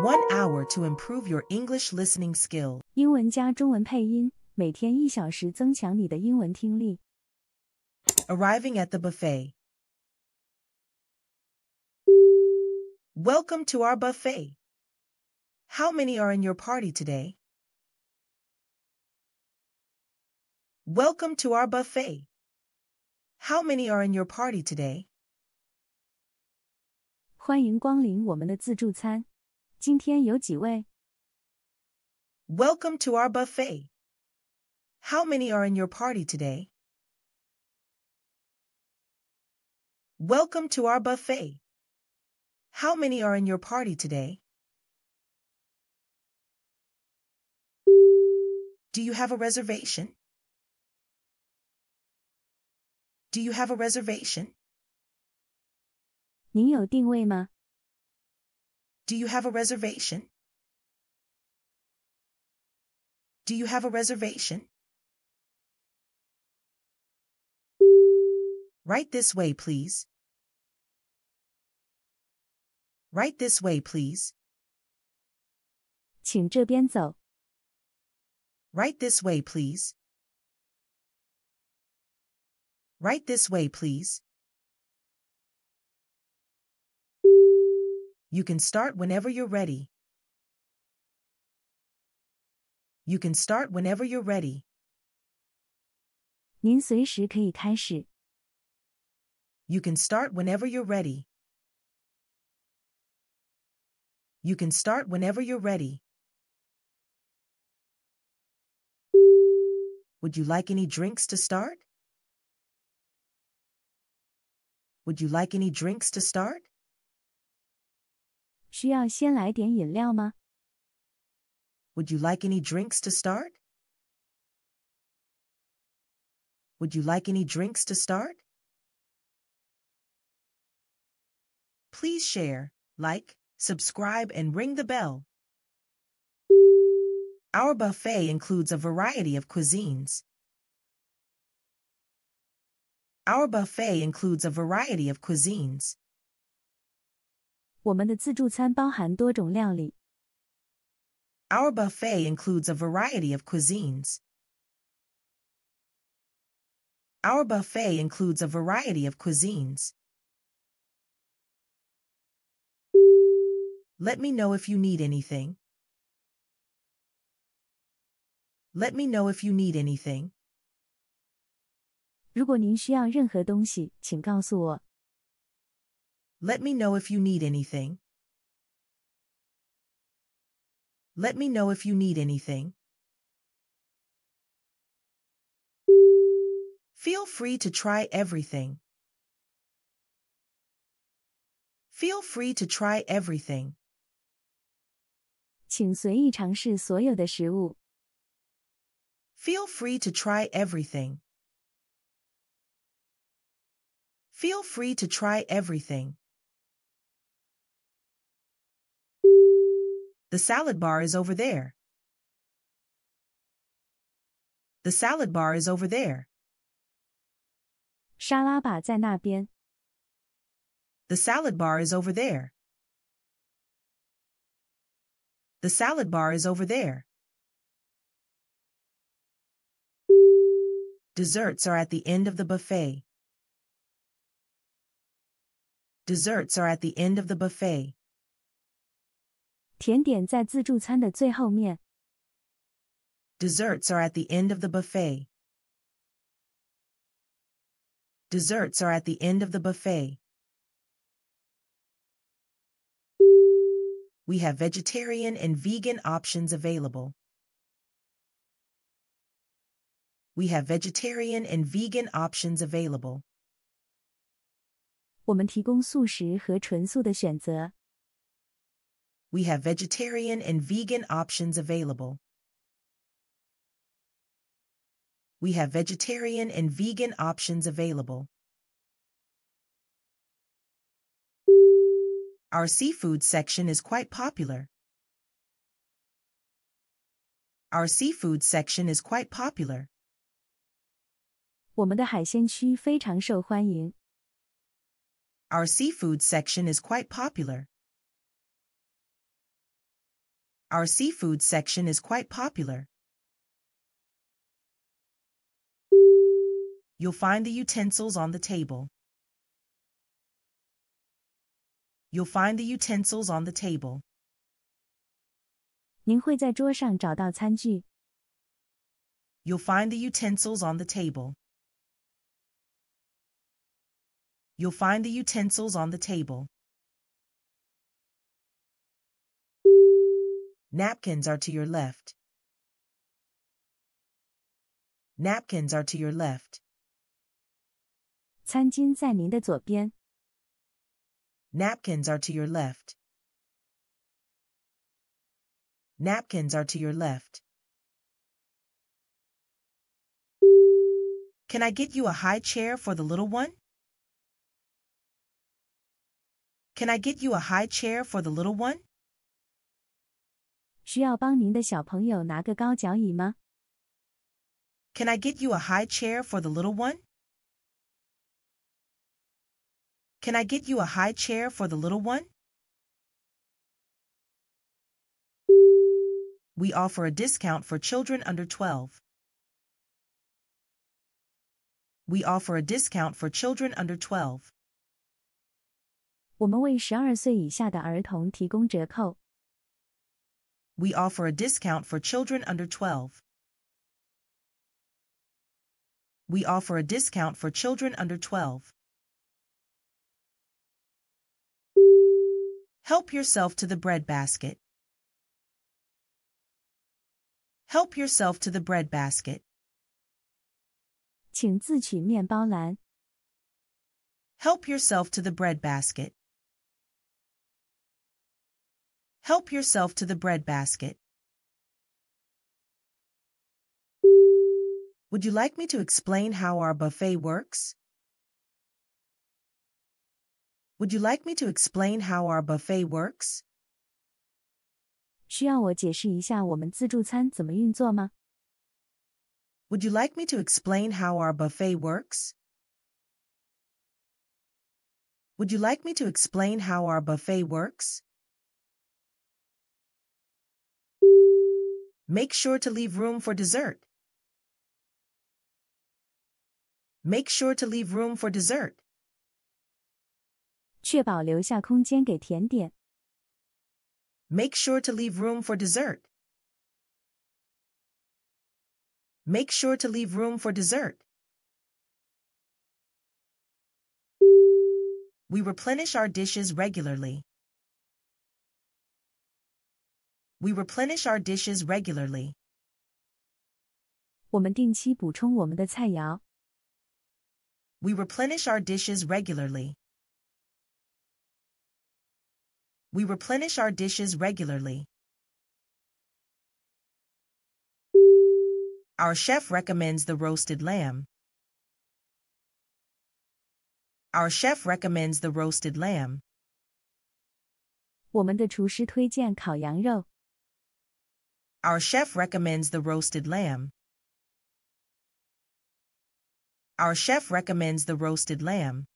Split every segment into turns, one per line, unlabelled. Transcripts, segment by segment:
One hour to improve your English listening skill.
英文加中文配音，每天一小时增强你的英文听力。Arriving at the buffet.
Welcome to our buffet. How many are in your party today? Welcome to our buffet. How many are in your party today?
欢迎光临我们的自助餐。今天有几位?
Welcome to our buffet. How many are in your party today? Welcome to our buffet. How many are in your party today? Do you have a reservation? Do you have a
reservation? 您有定位吗?
Do you have a reservation? Do you have a reservation? Right this way, please. Right this way, please. Right this way, please. Right this way, please. You can start whenever you're ready. You can start whenever you're ready. You can start whenever you're ready. You can start whenever you're ready. Would you like any drinks to start? Would you like any drinks to start? 需
要先来点饮料吗
？Would you like any drinks to start? Would you like any drinks to start? Please share, like, subscribe, and ring the bell. Our buffet includes a variety of cuisines. Our buffet includes a variety of cuisines. 我们的自助餐包含多种料理。Our buffet includes a variety of cuisines. Our buffet includes a variety of cuisines. Let me know if you need anything. Let me know if you need anything. 如果您需要任何东西，请告诉我。let me know if you need anything. Let me know if you need anything. Feel free to try everything. Feel free to try everything. Feel free to try everything. Feel free to try everything. The salad bar is over there. The salad bar is over there. The salad bar is over there. The salad bar is over there. Desserts are at the end of the buffet.
Desserts are at the end of the buffet. 甜点在自助餐的最后面。Desserts
are at the end of the buffet. Desserts are at the end of the buffet. We have vegetarian and vegan options available. We have vegetarian and vegan options available.
我们提供素食和纯素的选择。we
have vegetarian and vegan options available. We have vegetarian and vegan options available. Our seafood section is
quite popular. Our seafood section is quite popular. 我们的海鲜区非常受欢
迎。Our seafood section is quite popular. Our seafood section is quite popular. You'll find the utensils on the table. You'll find the utensils on the table.
you will find the utensils on the table.
You'll find the utensils on the table. Napkins are to your left. Napkins are to your left. Napkins are to your left. Napkins are to your left. Can I get you a high chair for the little one? Can I get you a high chair for the little one?
需要帮您的小朋友拿个高脚椅吗
？Can I get you a high chair for the little one? Can I get you a high chair for the little one? We offer a discount for children under 12. We offer a discount for children under 12.
我们为十二岁以下的儿童提供折扣。
we offer a discount for children under 12. We offer a discount for children under 12. Help yourself to the bread basket. Help yourself to the bread 请自取面包篮. Help yourself to the basket. Help yourself to the breadbasket. Would you like me to explain how our buffet works?
Would you like me to explain how our buffet works? Would you like me to explain how our buffet works?
Would you like me to explain how our buffet works? Make sure to leave room for dessert. Make sure to leave room for dessert.
确保留下空间给甜点。
Make sure to leave room for dessert. Make sure to leave room for dessert. We replenish our dishes regularly. We replenish our dishes regularly. We replenish our dishes regularly. We replenish our dishes regularly. Our chef recommends the roasted lamb. Our chef recommends the roasted lamb. 我们的厨师推荐烤羊肉。our chef recommends the roasted lamb. Our chef recommends the roasted lamb.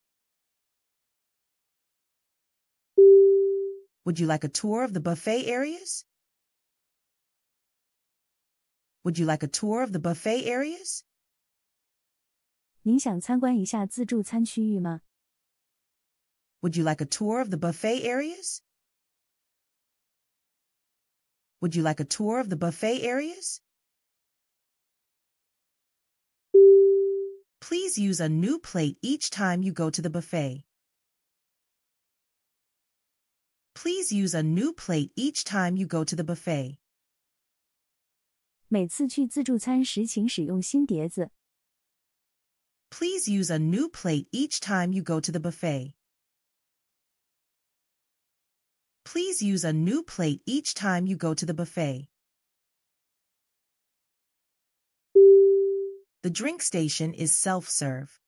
Would you like a tour of the buffet areas? Would you like a tour
of the buffet areas? Would
you like a tour of the buffet areas? Would you like a tour of the buffet areas? Please use a new plate each time you go to the buffet. Please use a new plate each time you go to the buffet. 每次去自助餐时，请使用新碟子。Please use a new plate each time you go to the buffet. Please use a new plate each time you go to the buffet. The drink station is self-serve.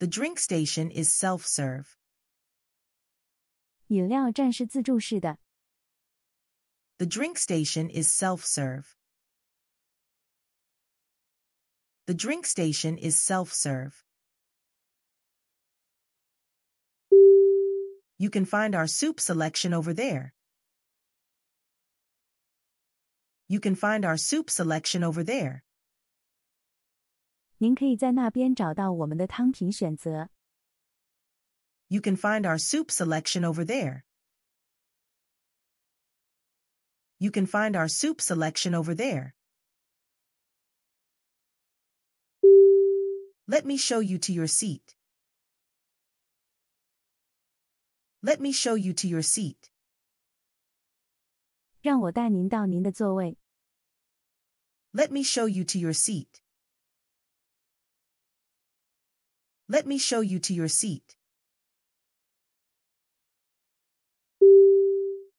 The drink station is self-serve. The drink station is self-serve. The drink station is self-serve. You can find our soup selection over there. You can find our soup selection over there. You can find our soup selection over there. You can find our soup selection over there. Let me show you to your seat. Let me
show you to your seat. 让我带您到您的座位。Let me show you to your seat.
Let me show you to your seat.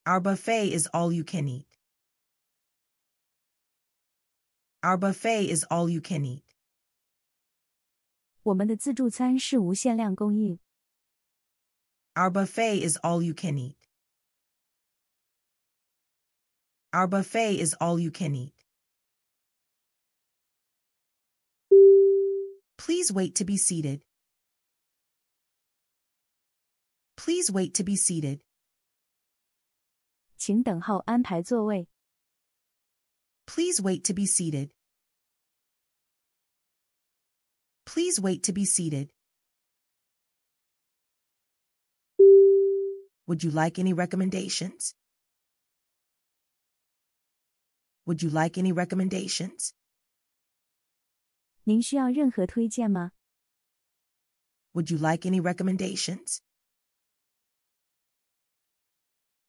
Our buffet is all you can eat.
Our buffet is all you can eat. 我们的自助餐是无限量供应。our buffet is
all you can eat. Our buffet is all you can eat. Please
wait to be seated. Please wait to be seated. Please wait to be seated.
Please wait to be seated. Would you like any recommendations? Would you like any recommendations? Would you like any recommendations?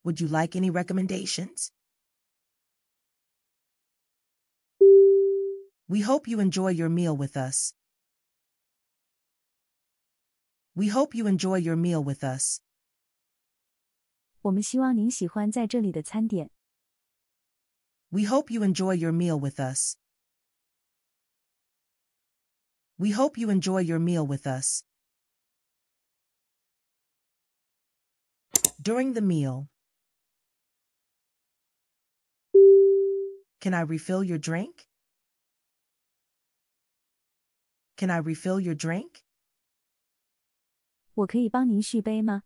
Would you like any recommendations? We hope you enjoy your meal with us. We hope you enjoy your meal with us.
我们希望您喜欢在这里的餐点。
We hope you enjoy your meal with us. We hope you enjoy your meal with us. During the meal, Can I refill your drink? Can I refill
your drink? 我可以帮您续杯吗?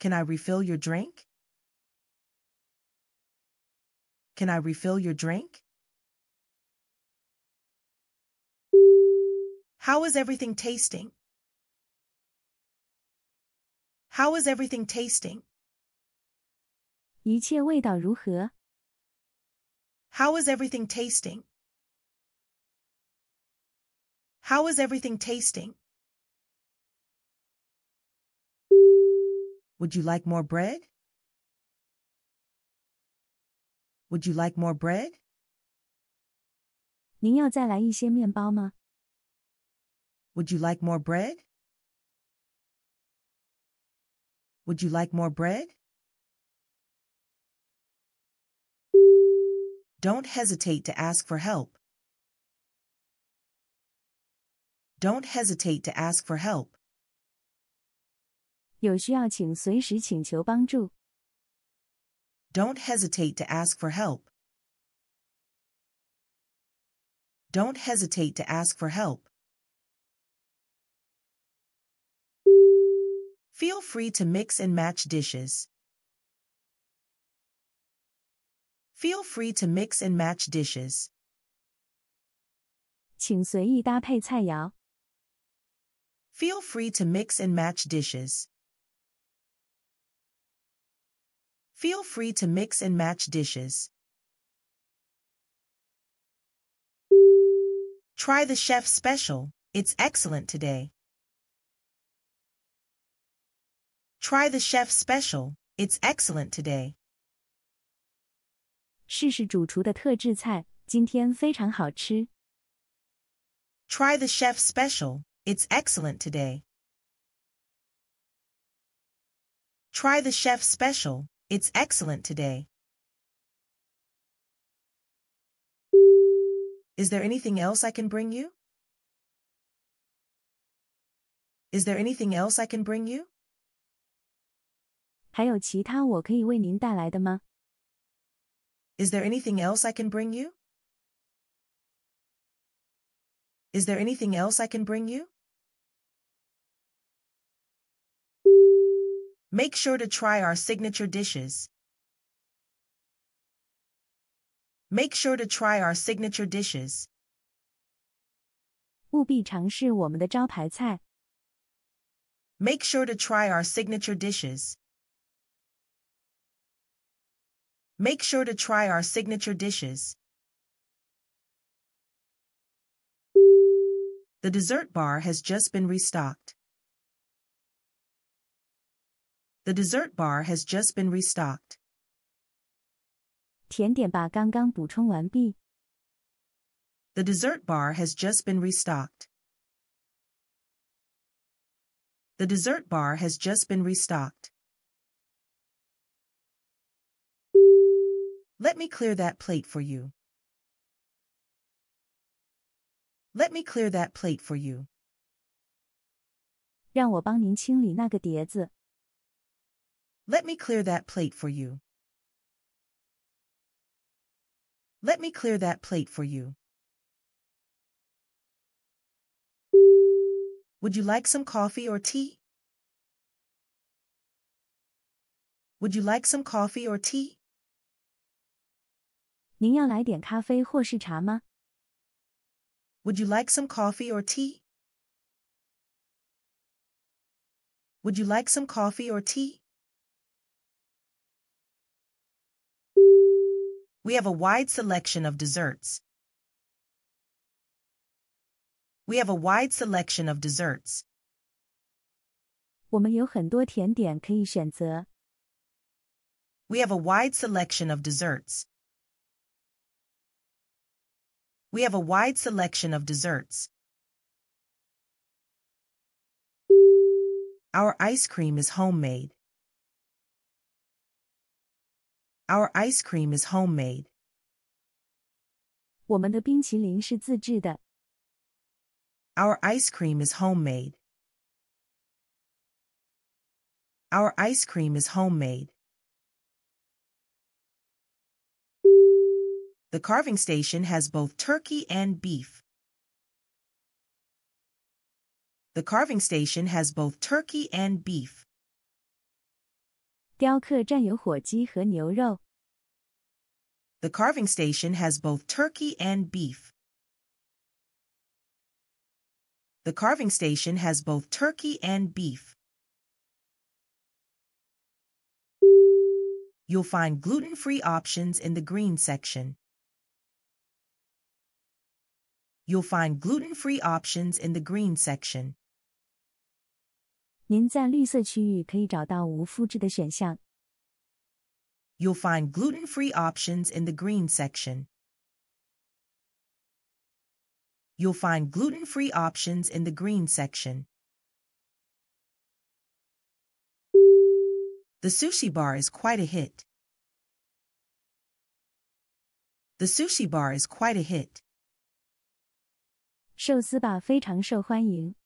Can I refill your
drink? Can I
refill your drink? How is everything tasting? How is everything tasting?
一切味道如何?
How is everything tasting? How is everything tasting? Would you like more bread? Would you like more bread?
you like more bread?
Would you like more bread? Don't hesitate to ask for help. Don't hesitate to ask for help. 有需要请随时请求帮助。Don't hesitate to ask for help. Don't hesitate to ask for help. Feel free to mix and match dishes. Feel free to mix and match dishes. 请随意搭配菜肴. Feel free to mix and match dishes. Feel free to mix and match dishes. Try the chef special. It's excellent today. Try the
chef special. It's excellent today. Try the chef special. It's excellent today.
Try the chef special. It's excellent today. Is there anything else I can bring you?
Is there anything else I can bring you? Is there anything else I can bring you? Is there anything else
I can bring you? Make sure to try our signature dishes. Make sure to try our signature dishes. 务必尝试我们的招牌菜. Make sure to try our signature dishes. Make sure to try our signature dishes. The dessert bar has just been restocked. The dessert bar has just been restocked. The dessert bar has just been restocked. The dessert bar has just been restocked. Let me clear that plate for you. Let me clear that plate for
you. 让我帮您清理那个碟子。let me clear that plate for you.
Let me clear that plate for you. Would you like some coffee or tea?
Would you like some coffee or tea? Would you like some coffee or tea? Would you like some coffee or tea?
We have a wide selection of desserts. We have a wide selection of desserts. We have a wide selection of desserts. We have a wide selection of desserts. Our ice cream is homemade. Our ice cream is homemade. Our ice cream is homemade. Our ice cream is homemade. The carving station has both turkey and beef. The carving station has both turkey and beef. The carving station has both turkey and beef. The carving station has both turkey and beef. You'll find gluten-free options in the green section. You'll find gluten-free options in the
green section. 您在绿色区域可以找到无麸质的选项。
You'll find gluten-free options in the green section. You'll find gluten-free options in the green section. The sushi bar is quite a hit. The sushi bar is quite a hit.
寿司吧非常受欢迎。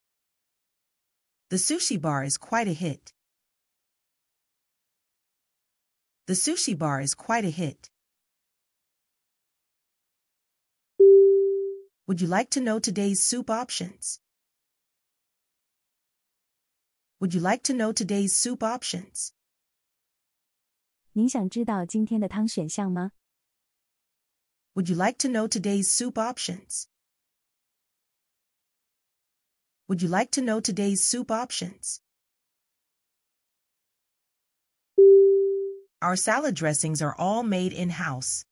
the sushi bar is quite a hit. The sushi bar is quite a hit. Would you like to know today's soup options? Would you like to know today's soup options?
Would you like to know today's soup options?
Would you like to know today's soup options? Our salad dressings are all made in-house.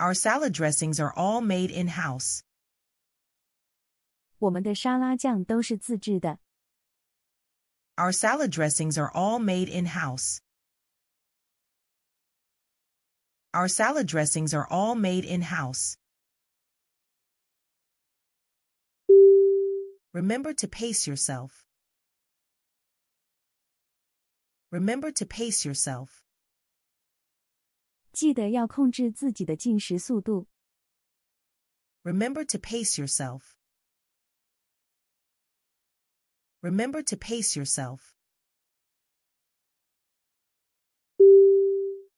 Our salad dressings are all made in-house. Our salad dressings are all made
in-house.
Our salad dressings are all made in-house. Remember to pace yourself. Remember to pace yourself.
Remember to
pace yourself. Remember to pace yourself.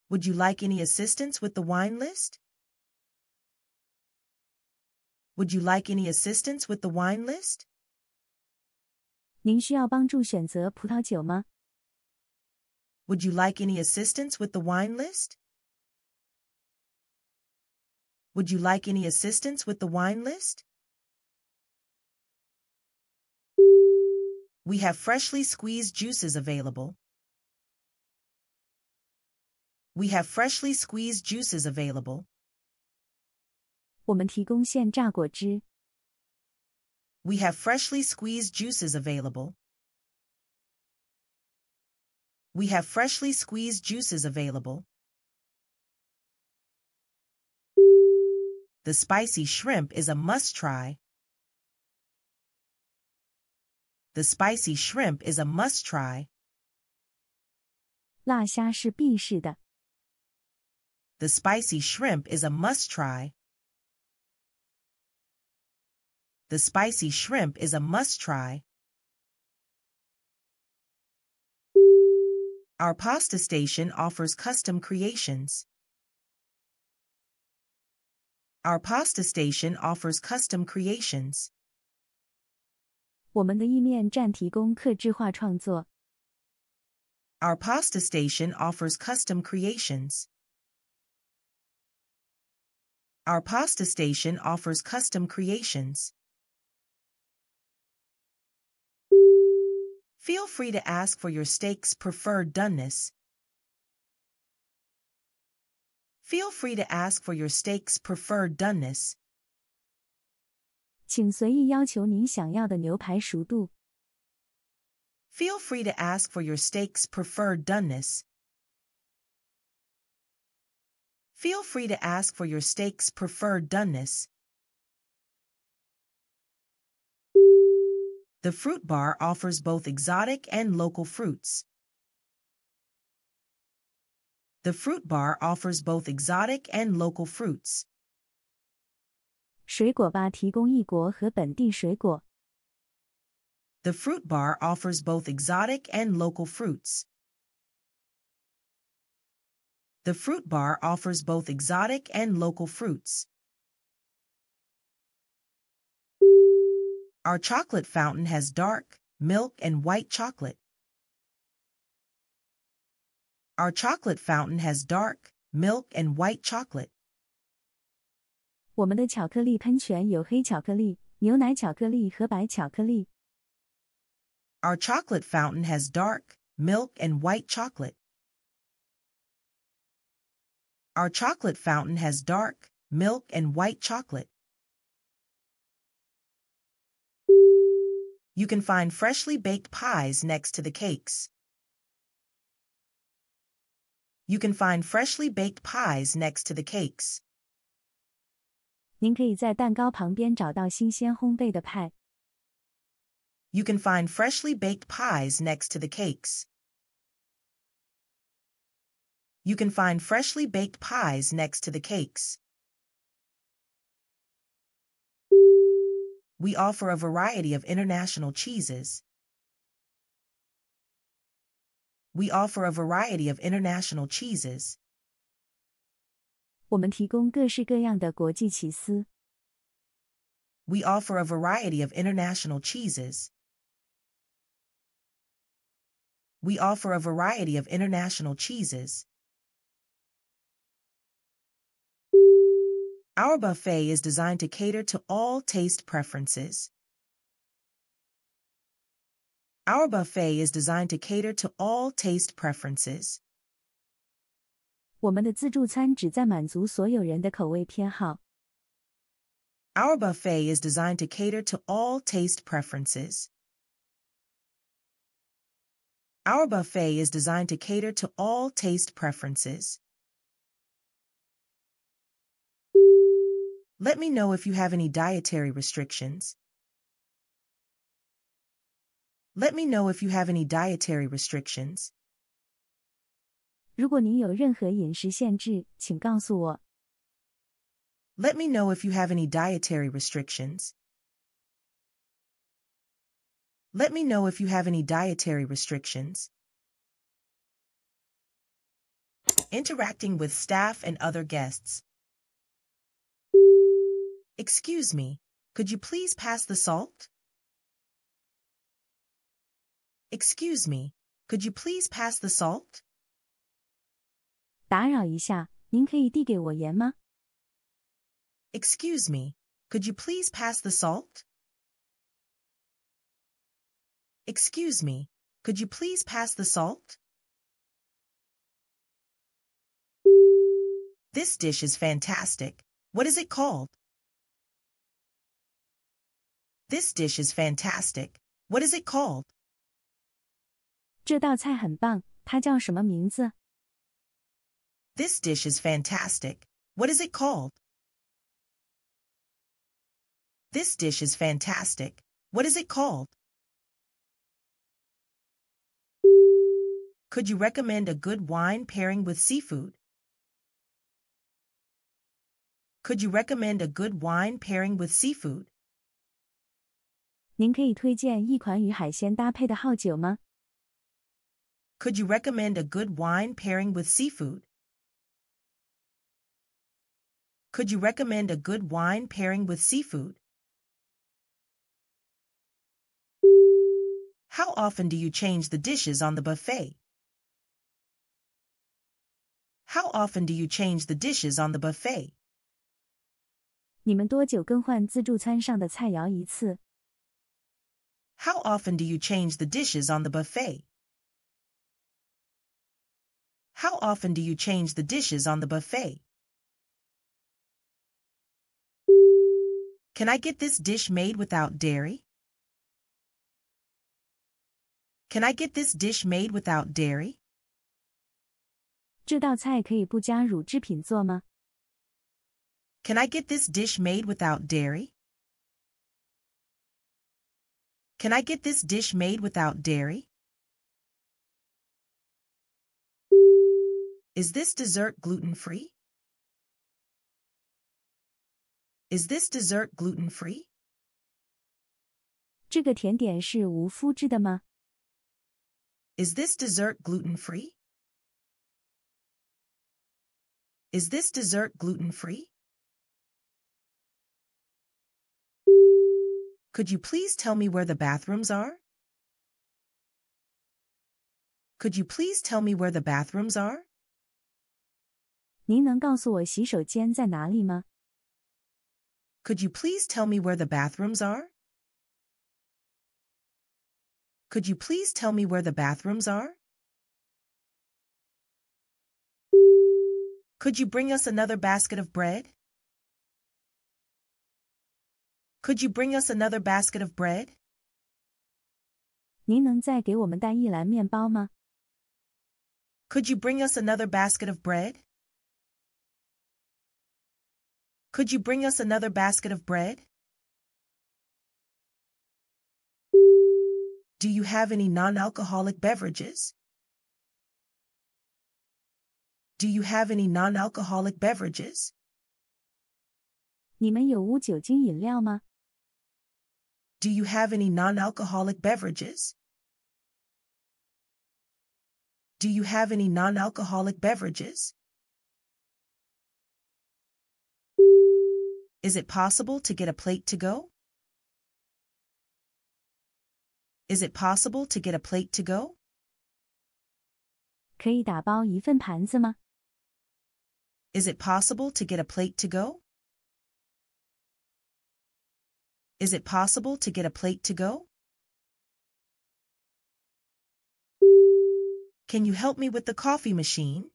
Would you like any assistance with the wine list? Would you like any assistance with the wine list?
您需要帮助选
择葡萄酒吗？Would you like any assistance with the wine list? Would you like any assistance with the wine list? We have freshly squeezed juices available. We have freshly squeezed juices available.
我们提供现榨果汁。
we have freshly squeezed juices available. We have freshly squeezed juices available. The spicy shrimp is a must try. The spicy shrimp is a must try. 辣虾是必试的。The spicy shrimp is a must try. The spicy shrimp is a must try. Our pasta station offers custom creations. Our pasta station offers custom
creations. Our
pasta station offers custom creations. Our pasta station offers custom creations. Feel free to ask for your steak's preferred doneness. Feel free to ask for your steak's preferred doneness. Feel free to ask for your steak's preferred doneness. Feel free to ask for your steak's preferred doneness. The fruit bar offers both exotic and local fruits. The fruit bar offers both exotic and local fruits. fruit bar offers both exotic and local fruits. The fruit bar offers both exotic and local fruits. Our chocolate fountain has dark, milk, and white chocolate. Our chocolate fountain has dark, milk, and white chocolate.
我们的巧克力喷泉有黑巧克力、牛奶巧克力和白巧克力。
Our chocolate fountain has dark, milk, and white chocolate. Our chocolate fountain has dark, milk, and white chocolate. You can find freshly baked pies next to the cakes. You can find freshly baked pies next to the cakes. You can find freshly baked pies next to the cakes. You can find freshly baked pies next to the cakes. we offer a variety of international cheeses.
We offer a variety of international cheeses. We offer a variety of international cheeses.
We offer a variety of international cheeses. Our buffet is designed to cater to all taste preferences. Our buffet is
designed to cater to all taste preferences. Our buffet is
designed to cater to all taste preferences. Our buffet is designed to cater to all taste preferences. Let me know if you have any dietary restrictions. Let me know if you have any dietary restrictions. Let me know if you have any dietary restrictions. Let me know if you have any dietary restrictions. Interacting with staff and other guests. Excuse me, could you please pass the salt? Excuse me, could you please pass the salt?
Excuse
me, could you please pass the salt? Excuse me, could you please pass the salt? This dish is fantastic. What is it called?
This dish is fantastic. What is it called? This dish is
fantastic.
What is it called?
This dish is fantastic. What is it called? Could you recommend a good wine pairing with seafood? Could you recommend a good wine pairing with seafood?
您可以推荐一款与海鲜搭配的好酒吗？Could you recommend a good wine pairing with seafood?
Could you recommend a good wine pairing with seafood? How often do you change the dishes on the buffet? How often do you change the dishes on the buffet?
你们多久更换自助餐上的菜肴一次？
how often do you change the dishes on the buffet? How often do you change the dishes on the buffet? Can I get this dish made without dairy? Can I get this dish made without dairy? 这道菜可以不加乳制品做吗? Can I get this dish made without dairy? Can I get this dish made without dairy? Is this dessert gluten-free?
Is this dessert gluten-free? Is this dessert gluten-free?
Is this dessert gluten-free? Could you please tell me where the bathrooms are? Could you please tell me where the bathrooms are? Could you please tell me where the bathrooms are? Could you please tell me where the bathrooms are? Could you bring us another basket of bread? Could you bring us another basket of bread?
Could you
bring us another basket of bread? Could you bring us another basket of bread? Do you have any non-alcoholic beverages? Do you have any non-alcoholic beverages? 你们有无酒精饮料吗 do you have any non-alcoholic beverages? Do you have any non-alcoholic beverages? Is it possible to get a plate to go? Is it possible to get a plate to go?
可以打包一份盘子吗?
Is it possible to get a plate to go? Is it possible to get a plate to go? Can you help me with the coffee machine?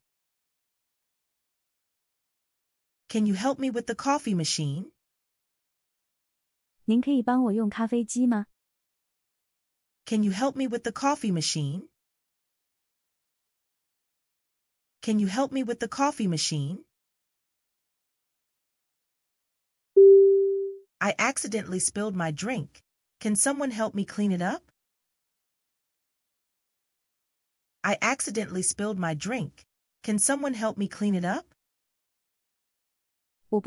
Can you help me with the coffee machine?
您可以帮我用咖啡机吗?
Can you help me with the coffee machine? Can you help me with the coffee machine? I accidentally spilled my drink. Can someone help me clean it up? I accidentally spilled my drink. Can someone help me clean it up? I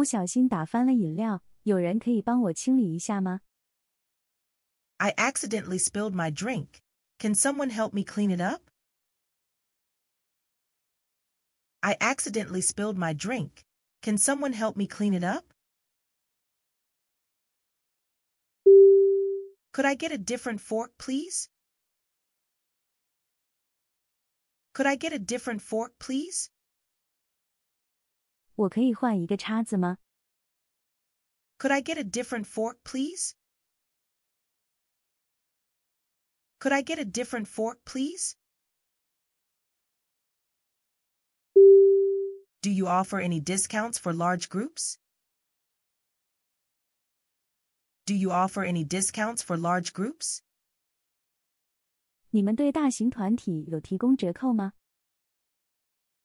accidentally spilled my drink. Can someone help me clean it up? I accidentally spilled my drink. Can someone help me clean it up? Could I get a different fork, please? Could I get a different fork, please?
我可以换一个叉子吗?
Could I get a different fork, please? Could I get a different fork, please? Do you offer any discounts for large groups? Do you offer any discounts for large groups? Do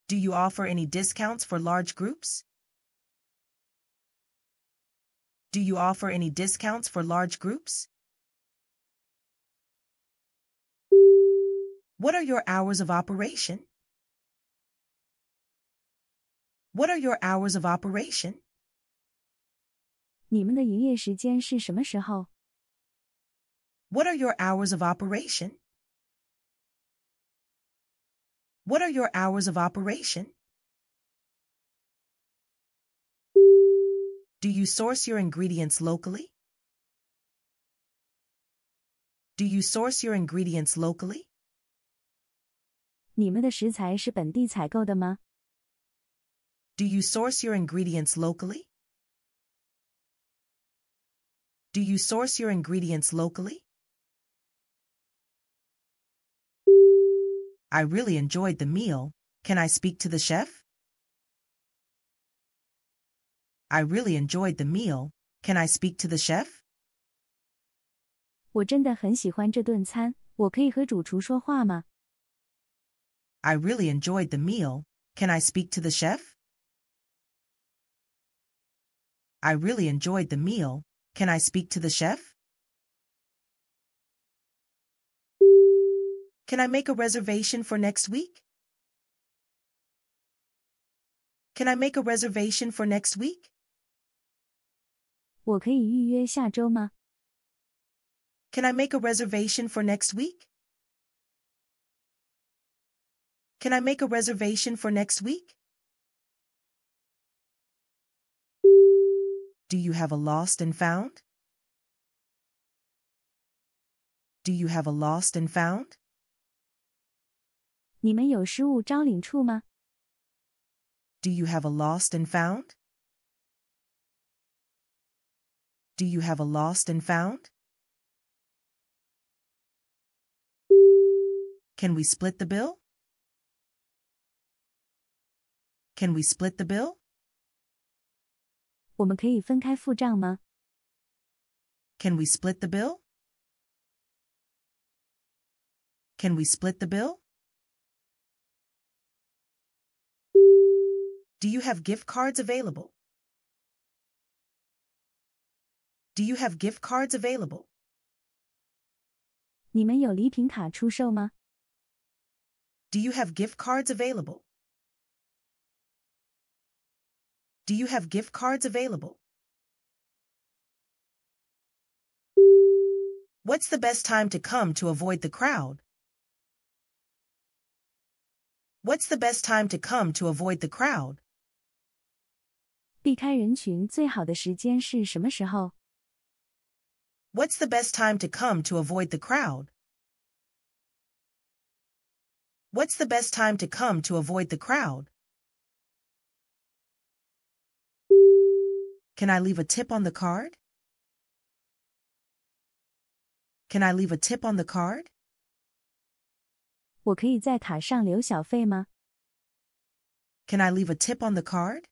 you offer any discounts for large groups? Do you offer any discounts for large groups? What are your hours of operation? What are your hours of operation? 你们的营业时间是什么时候？What are your hours of operation? What are your hours of operation? Do you source your ingredients locally? Do you source your ingredients locally?
你们的食材是本地采购的吗
？Do you source your ingredients locally? Do you source your ingredients locally? I really enjoyed the meal. Can I speak to the chef? I really enjoyed the meal. Can I speak to the chef? I really enjoyed the meal. Can I speak to the chef? I really enjoyed the meal. Can I speak to the chef? Can I make a reservation for next week? Can I make a reservation for next week? 我可以预
约下周吗?
Can I make a reservation for next week? Can I make a reservation for next week? Do you have a lost and found?
Do you have a lost and found? Do you have a lost and found? Do you have a lost
and found? Can
we split the bill? Can we split the bill? 我们可以分开付账吗
？Can we split the bill? Can we split the bill? Do you have gift cards available? Do you have gift cards
available? 你们有礼品卡出售吗
？Do you have gift cards available? Do you have gift cards available? What's the best time to come to avoid the crowd?
What's the best time to come to avoid the crowd? What's the best time to come to avoid the crowd?
What's the best time to come to avoid the crowd? Can I leave a tip on the card? Can I leave a tip on the card? Can I leave a tip on the card?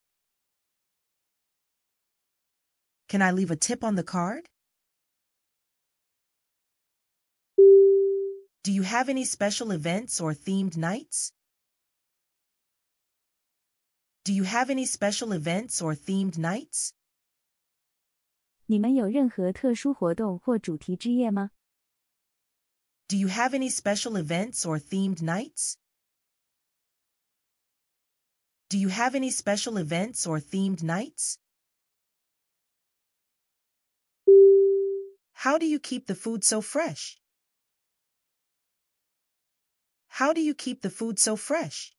Can I leave a tip on the card? Do you have any special events or themed nights? Do you have any special events or themed nights?
你们有任何特殊活动或主题之夜吗
？Do you have any special events or themed nights? Do you have any special events or themed nights? How do you keep the food so fresh? How do you keep the food so fresh?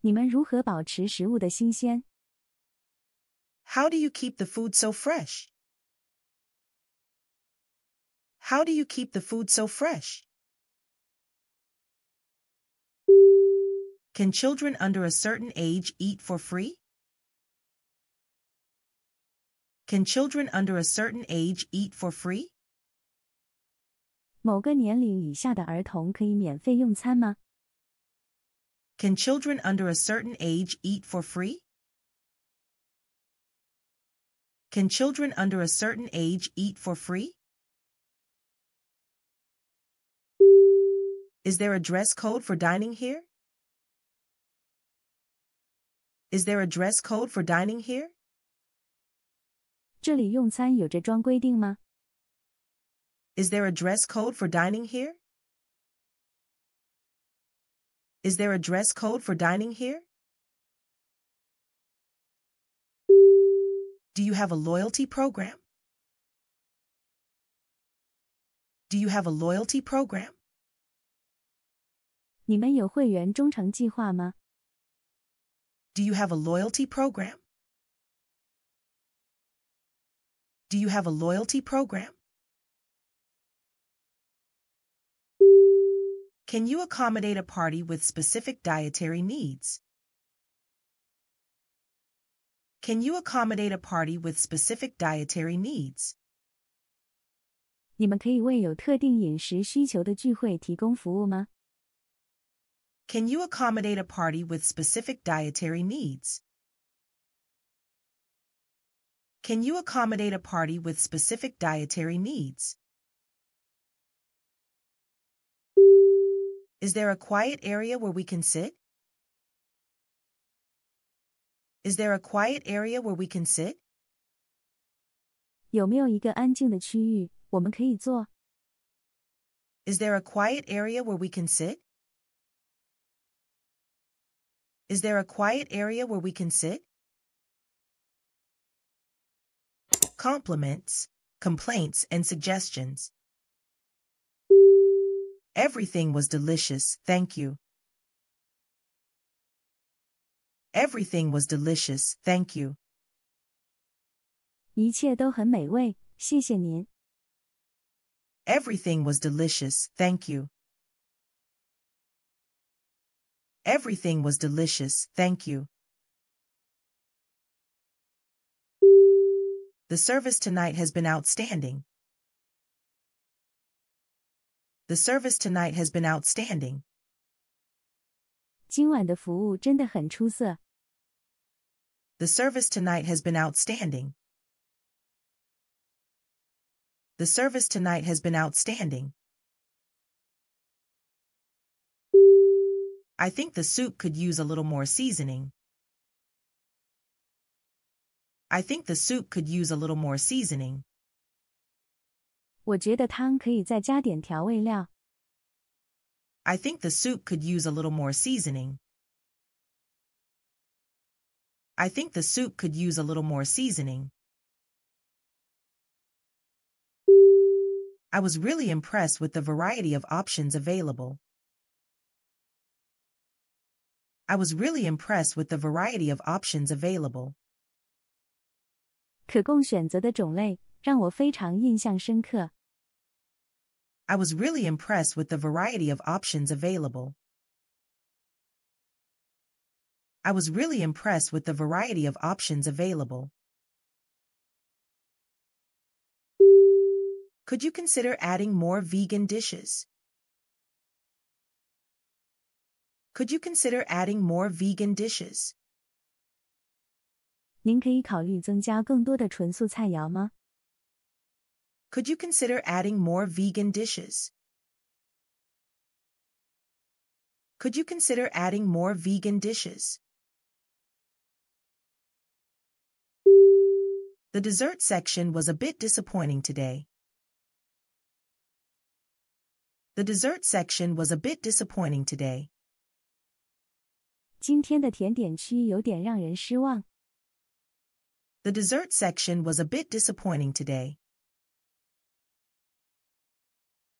你们如何保持食物的新鲜？how do you keep the food so fresh? How do you keep the food so fresh? Can children under a certain age eat for free? Can children under a certain
age eat for free?
Can children under a certain age eat for free? Can children under a certain age eat for free? Is there a dress code for dining here? Is there a dress code for dining here? Is there a dress code for dining heres there a dress code for dining here? Is there a dress code for dining here? Do you have a loyalty program? Do you have a loyalty program? Do you have a loyalty program? Do you have a loyalty program? Can you accommodate a party with specific dietary needs? Can you accommodate a party with specific dietary needs?
你们可以为有特定饮食需求的聚会提供服务吗?
Can you accommodate a party with specific dietary needs? Can you accommodate a party with specific dietary needs? Is there a quiet area where we can sit? Is there a quiet area where we can sit? Is there a quiet area where we can sit? Is there a quiet area where we can sit? Compliments, complaints, and suggestions. Everything was delicious, thank you. Everything was delicious, thank you. Everything was delicious, thank you. Everything was delicious, thank you. The service tonight has been outstanding. The service tonight has been outstanding. The service tonight has been outstanding. The service tonight has been outstanding. I think the soup could use a little more seasoning. I think the soup could use a little more seasoning.
我觉得汤可以再加点调味料。
I think the soup could use a little more seasoning. I think the soup could use a little more seasoning. I was really impressed with the variety of options available. I was really impressed with the variety of options available.
可供选择的种类让我非常印象深刻。
I was really impressed with the variety of options available. I was really impressed with the variety of options available. Could you consider adding more vegan dishes?
Could you consider adding more vegan dishes? Could you consider adding more vegan dishes?
Could you consider adding more vegan dishes? The dessert section was a bit disappointing today. The dessert section was a bit disappointing today. dessert section was a bit disappointing today.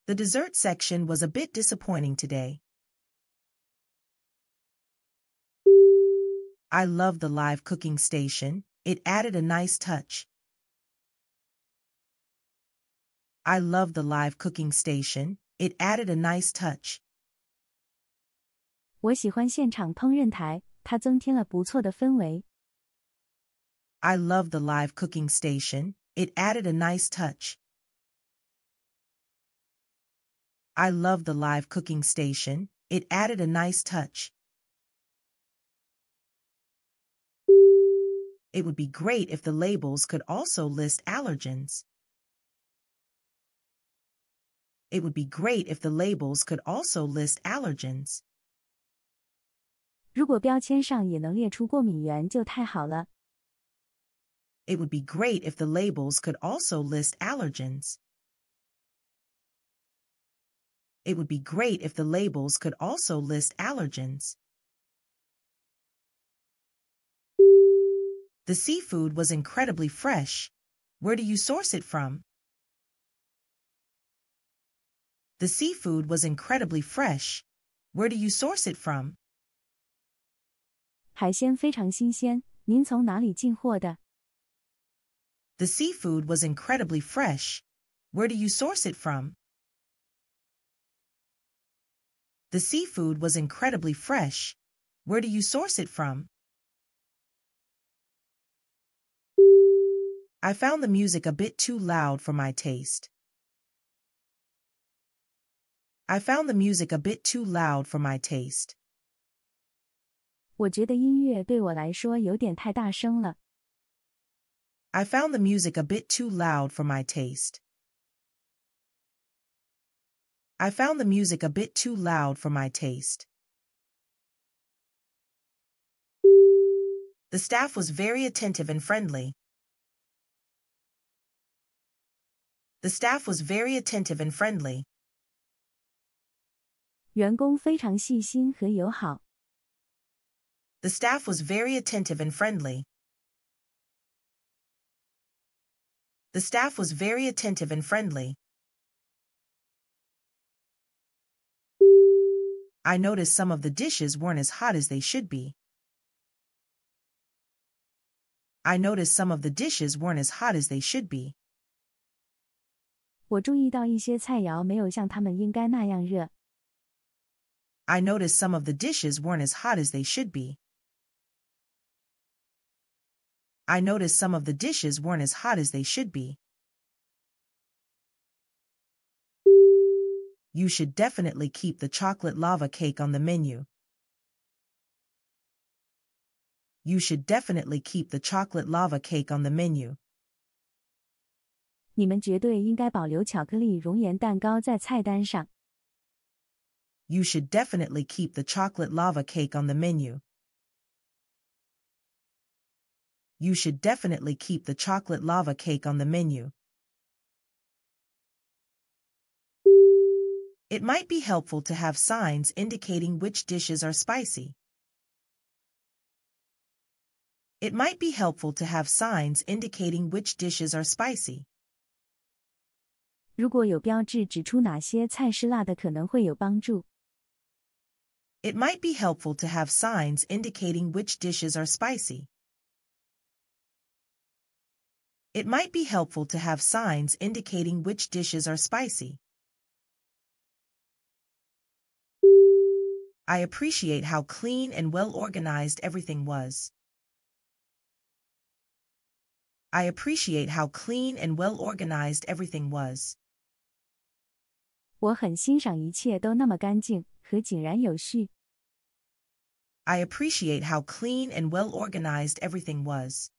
The dessert section was a bit disappointing today. I love the live cooking station. It added a nice touch. I love the live cooking station. It added a nice touch. I love the live cooking station. It added a nice touch. I love the live cooking station. It added a nice touch. It would be great if the labels could also list allergens. It would be great if the labels could also list allergens. 如果标签上也能列出过敏源，就太好了。It would be great if the labels could also list allergens. It would be great if the labels could also list allergens. The seafood was incredibly fresh. Where do you source it from? The seafood was incredibly fresh.
Where do you source it from? The seafood was incredibly fresh. Where do you source it from?
The seafood was incredibly fresh. Where do you source it from? I found the music a bit too loud for my taste. I found the music a bit too loud for my taste.
我觉得音乐对我来说有点太大声了。
I found the music a bit too loud for my taste. I found the music a bit too loud for my taste. The staff was very attentive and friendly. The staff was very attentive and friendly.
The staff was very attentive and
friendly. The staff was very attentive and friendly. I noticed some of the dishes weren't as hot as they should be. I noticed some of the dishes weren't as hot as they should be.
我注意到一些菜肴没有像他们应该那样热。
I noticed some of the dishes weren't as hot as they should be. I noticed some of the dishes weren't as hot as they should be. You should definitely keep the chocolate lava cake on the menu. You should definitely keep the chocolate lava cake on the menu.
你们绝对应该保留巧克力熔岩蛋糕在菜单上。
You should definitely keep the chocolate lava cake on the menu. You should definitely keep the chocolate lava cake on the menu. It might be helpful to have signs indicating which dishes are spicy. It might be helpful to have signs indicating which dishes are spicy.
如果有标志指出哪些菜是辣的，可能会有帮助。
It might be helpful to have signs indicating which dishes are spicy. It might be helpful to have signs indicating which dishes are spicy. I appreciate how clean and well organized everything was. I appreciate how clean and well organized
everything was. 我很欣赏一切都那么干净和井然有序。
I appreciate how clean and well organized everything was.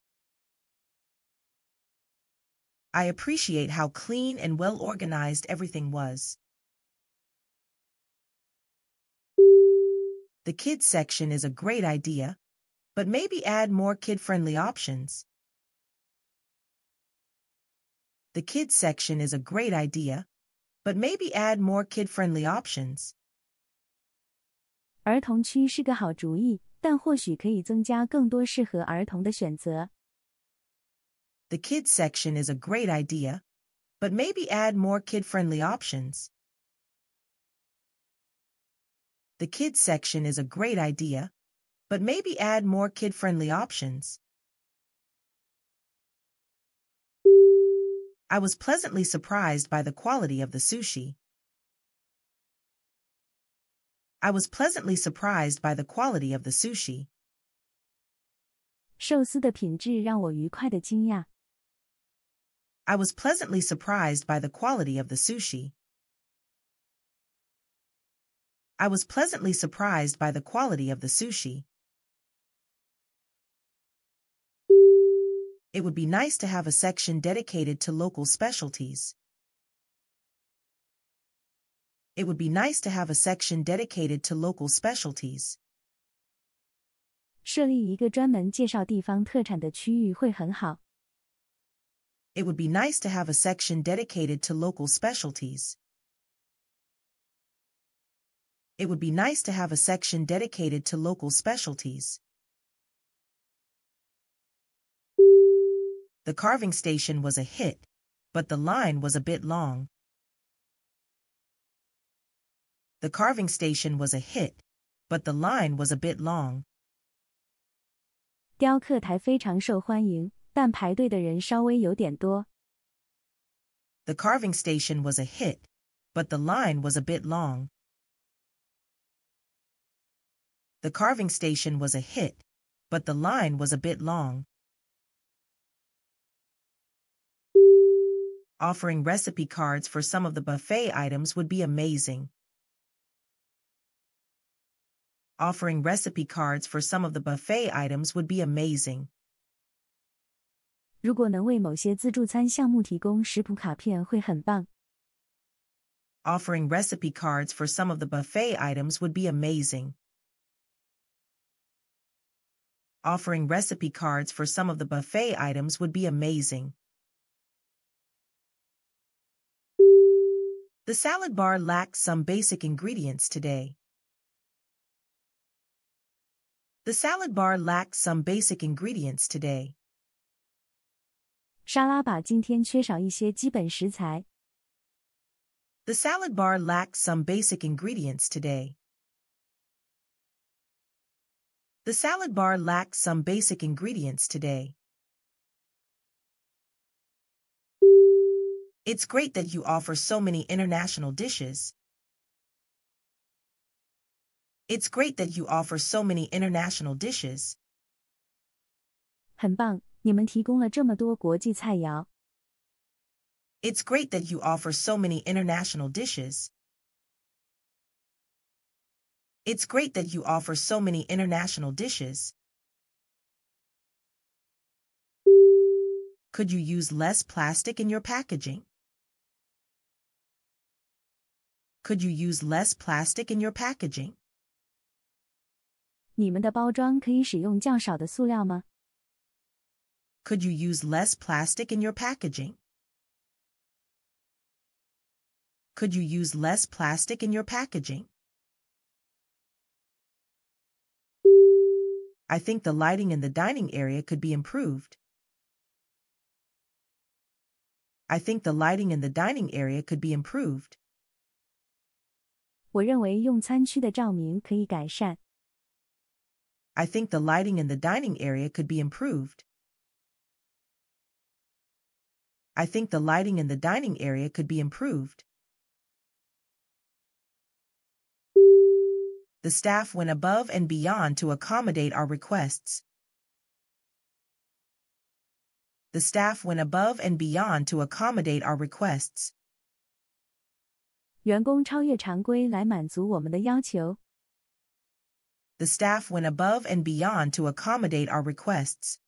I appreciate how clean and well organized everything was. The kids section is a great idea, but maybe add more kid friendly options. The kids section is a great idea, but maybe add more kid-friendly options.
儿童区是个好主意，但或许可以增加更多适合儿童的选择。
The kids section is a great idea, but maybe add more kid-friendly options. The kids section is a great idea, but maybe add more kid-friendly options. I was pleasantly surprised by the quality of the sushi. I was pleasantly surprised by the quality of the sushi. was pleasantly surprised by the quality of the sushi. I was pleasantly surprised by the quality of the sushi. It would be nice to have a section dedicated to local specialties. It would be nice to have a section dedicated to local specialties. It would
be nice to have a section
dedicated to local specialties. It would be nice to have a section dedicated to local specialties. The carving station was a hit, but the line was a bit long. The carving station was a hit, but the line was a bit long. The carving station was a hit, but the line was a bit long. The carving station was a hit, but the line was a bit long. Offering recipe cards for some of the buffet items would be amazing. Offering recipe cards for some of the buffet items would be amazing.
如果能为某些自助餐项目提供食谱卡片，会很棒。
Offering recipe cards for some of the buffet items would be amazing. Offering recipe cards for some of the buffet items would be amazing. The salad bar lacks some basic ingredients today. The salad bar lacks some basic ingredients today. The salad bar lacks some basic ingredients today. The salad bar lacks some basic ingredients today. It's great that you offer so many international dishes. It's great that you offer so many international dishes. great that you offer so many international dishes. It's great that you offer so many international dishes. Could you use less plastic in your packaging? Could you use less plastic in your packaging? Could you use less plastic in your packaging? Could you use less plastic in your packaging? I think the lighting in the dining area could be improved. I think the lighting in the dining area could be improved. 我认为用餐区的照明可以改善。I think the lighting in the dining area could be improved. I think the lighting in the dining area could be improved. The staff went above and beyond to accommodate our requests. The staff went above and beyond to accommodate our requests.
员工超越常规来满足我们的要求。
The staff went above and beyond to accommodate our requests.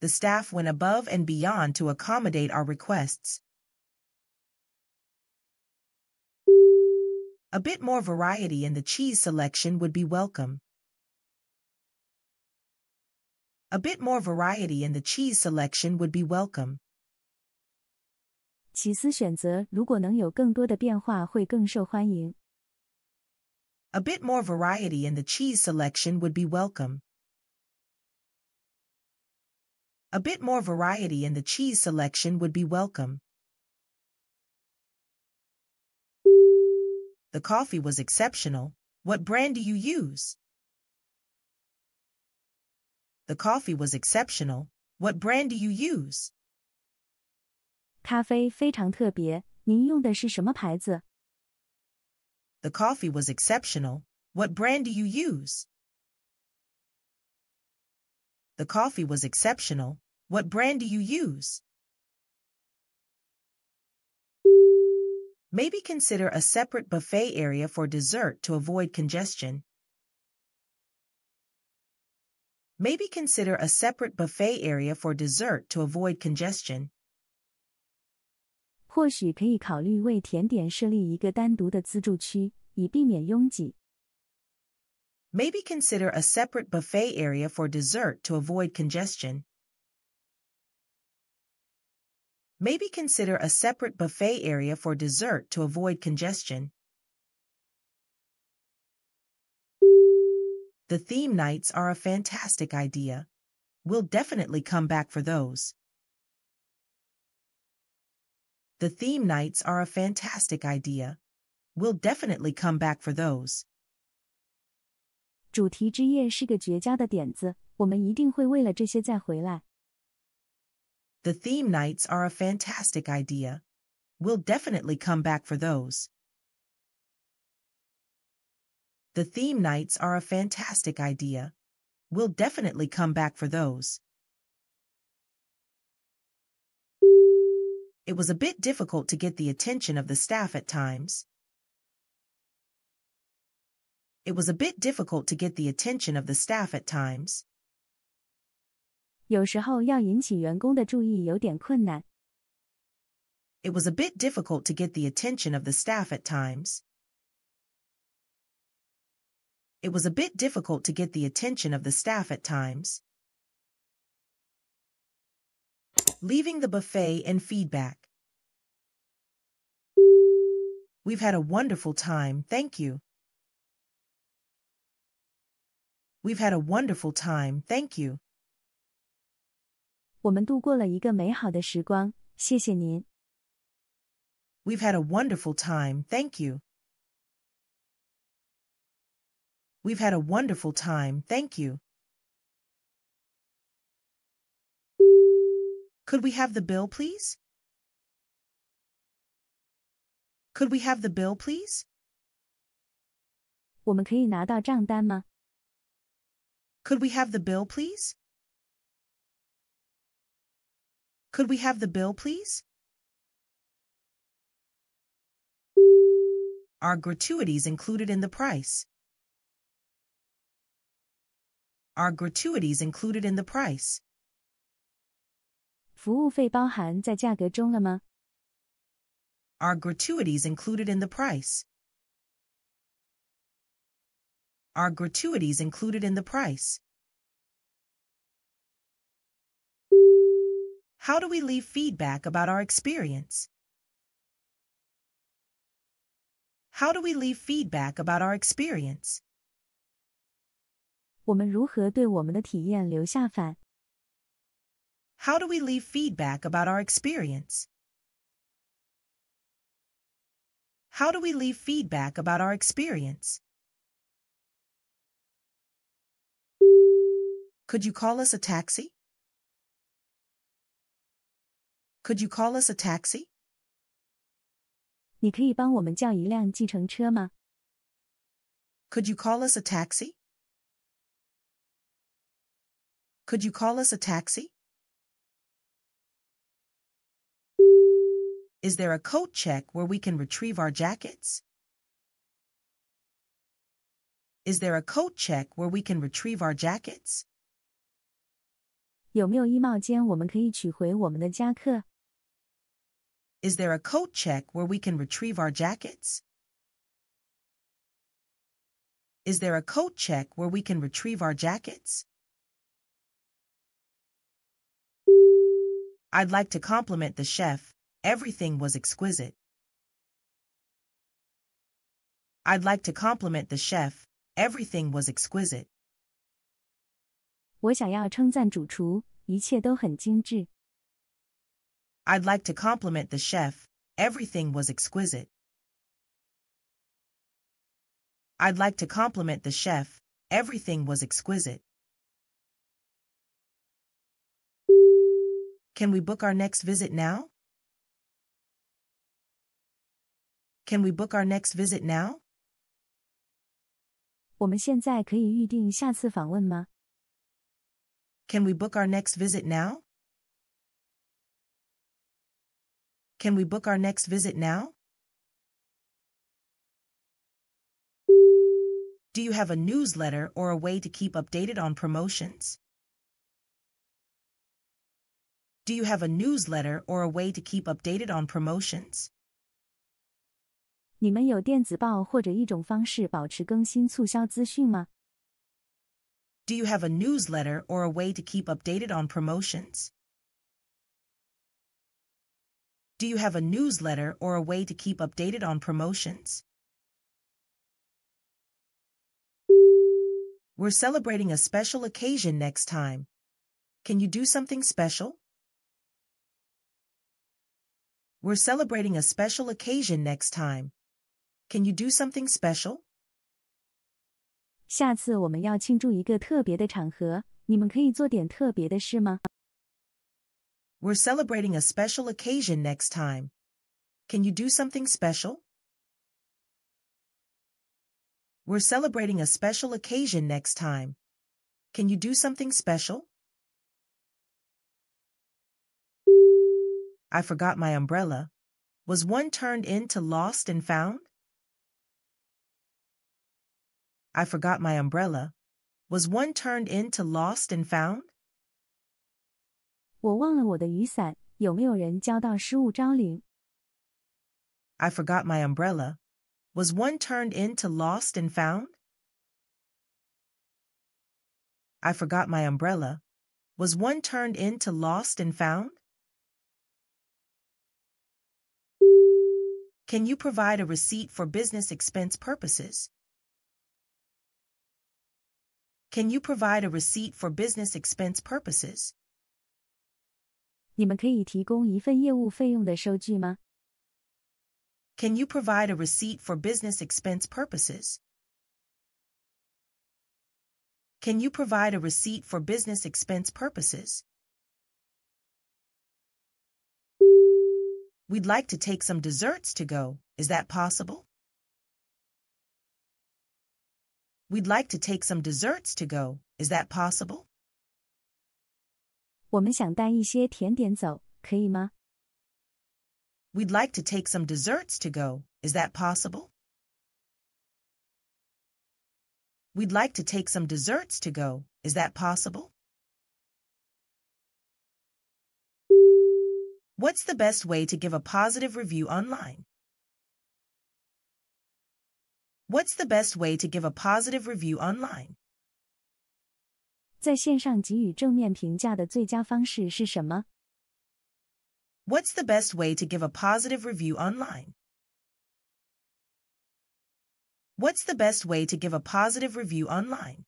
The staff went above and beyond to accommodate our requests. A bit more variety in the cheese selection would be welcome.
A bit more variety in the cheese selection would be welcome. 起司选择如果能有更多的变化，会更受欢迎。
A bit more variety in the cheese selection would be welcome. A bit more variety in the cheese selection would be welcome. The coffee was exceptional. What brand do you use?
The coffee was exceptional. What brand do you use? 咖啡非常特别，您用的是什么牌子
？The coffee was exceptional. What brand do you use? The coffee was exceptional. What brand do you use? Maybe consider a separate buffet area for dessert to avoid congestion. Maybe consider a separate buffet area for dessert to avoid congestion.
或许可以考虑为甜点设立一个单独的自助区，以避免拥挤。Maybe consider a separate
buffet area for dessert to avoid congestion. Maybe consider a separate buffet area for dessert to avoid congestion. The theme nights are a fantastic idea. We'll definitely come back for those. The theme nights are a fantastic idea. We'll
definitely come back for those. 主题之夜是个绝佳的点子，我们一定会为了这些再回来。The theme
nights are a fantastic idea. We'll definitely come back for those. The theme nights are a fantastic idea. We'll definitely come back for those. it was a bit difficult to get the attention of the staff at times. It was a bit difficult to get the attention of the staff at times. It was a bit difficult to get the attention of the staff at times. It was a bit difficult to get the attention of the staff at times. leaving the buffet and feedback. We've had a wonderful time, thank you. We've had a wonderful time, thank you. 我们度过了一个美好的时光，谢谢您. have had a wonderful time, thank you. We've had a wonderful time, thank you. Could we have the bill, please? Could
we have the bill, please? Could we have the bill, please? Could we have the
bill, please? Are gratuities included in the price? Are gratuities included in the price?
服务费包含在价格中了吗
？Are gratuities included in the price? Are gratuities included in the price? How do we leave feedback about our experience? How do we leave feedback about our experience? 我们如何
对我们的体验留下反 how
do we leave feedback about our experience? How do we leave feedback about our experience? Could you call us a taxi? Could you call us a taxi? Could you call us a taxi? Could you call us a taxi? Is there a coat check where we can retrieve our jackets? Is there a coat check where we can retrieve our jackets?
Is there a coat check where we can retrieve our jackets?
Is there a coat check where we can retrieve our jackets? I'd like to compliment the chef. Everything was exquisite. I'd like to compliment the chef. Everything was exquisite. 我想要称赞主厨，一切都很精致。would like to compliment the chef. Everything was exquisite. I'd like to compliment the chef. Everything was exquisite. Can we book our next visit now? Can we book our next visit
now? 我们现在可以预定下次访问吗？Can we book our next visit now?
Can we book our next visit now? Do you have a newsletter or a way to keep updated on promotions? Do you have a newsletter or a way to keep updated on promotions?
你们有电子报或者一种方式保持更新促销资讯吗
？Do you have a newsletter or a way to keep updated on promotions? Do you have a newsletter or a way to keep updated on promotions? We're celebrating a special occasion next time. Can you do something special? We're celebrating a special occasion next time. Can you do
something special? 下次我们要庆祝一个特别的场合，你们可以做点特别的事吗
？We're celebrating a special occasion next time. Can you do something special? We're celebrating a special occasion next time. Can you do something special? I forgot my umbrella. Was one turned in to lost and found? I forgot my umbrella. Was one turned into
lost and found? I
forgot my umbrella. Was one turned into lost and found? I forgot my umbrella. Was one turned into lost and found? Can you provide a receipt for business expense purposes? Can you provide a receipt for business expense purposes? Can you provide a receipt for business expense purposes? Can you provide a receipt for business expense purposes? We'd like to take some desserts to go. Is that possible? We'd like to take some desserts to go. Is that
possible? We would
like to take some desserts to go. Is that possible? We'd like to take some desserts to go. Is that possible? What's the best way to give a positive review online? What's the best way to give a positive review online? What's the best way to give a positive review online? What's the best way to give a positive review online?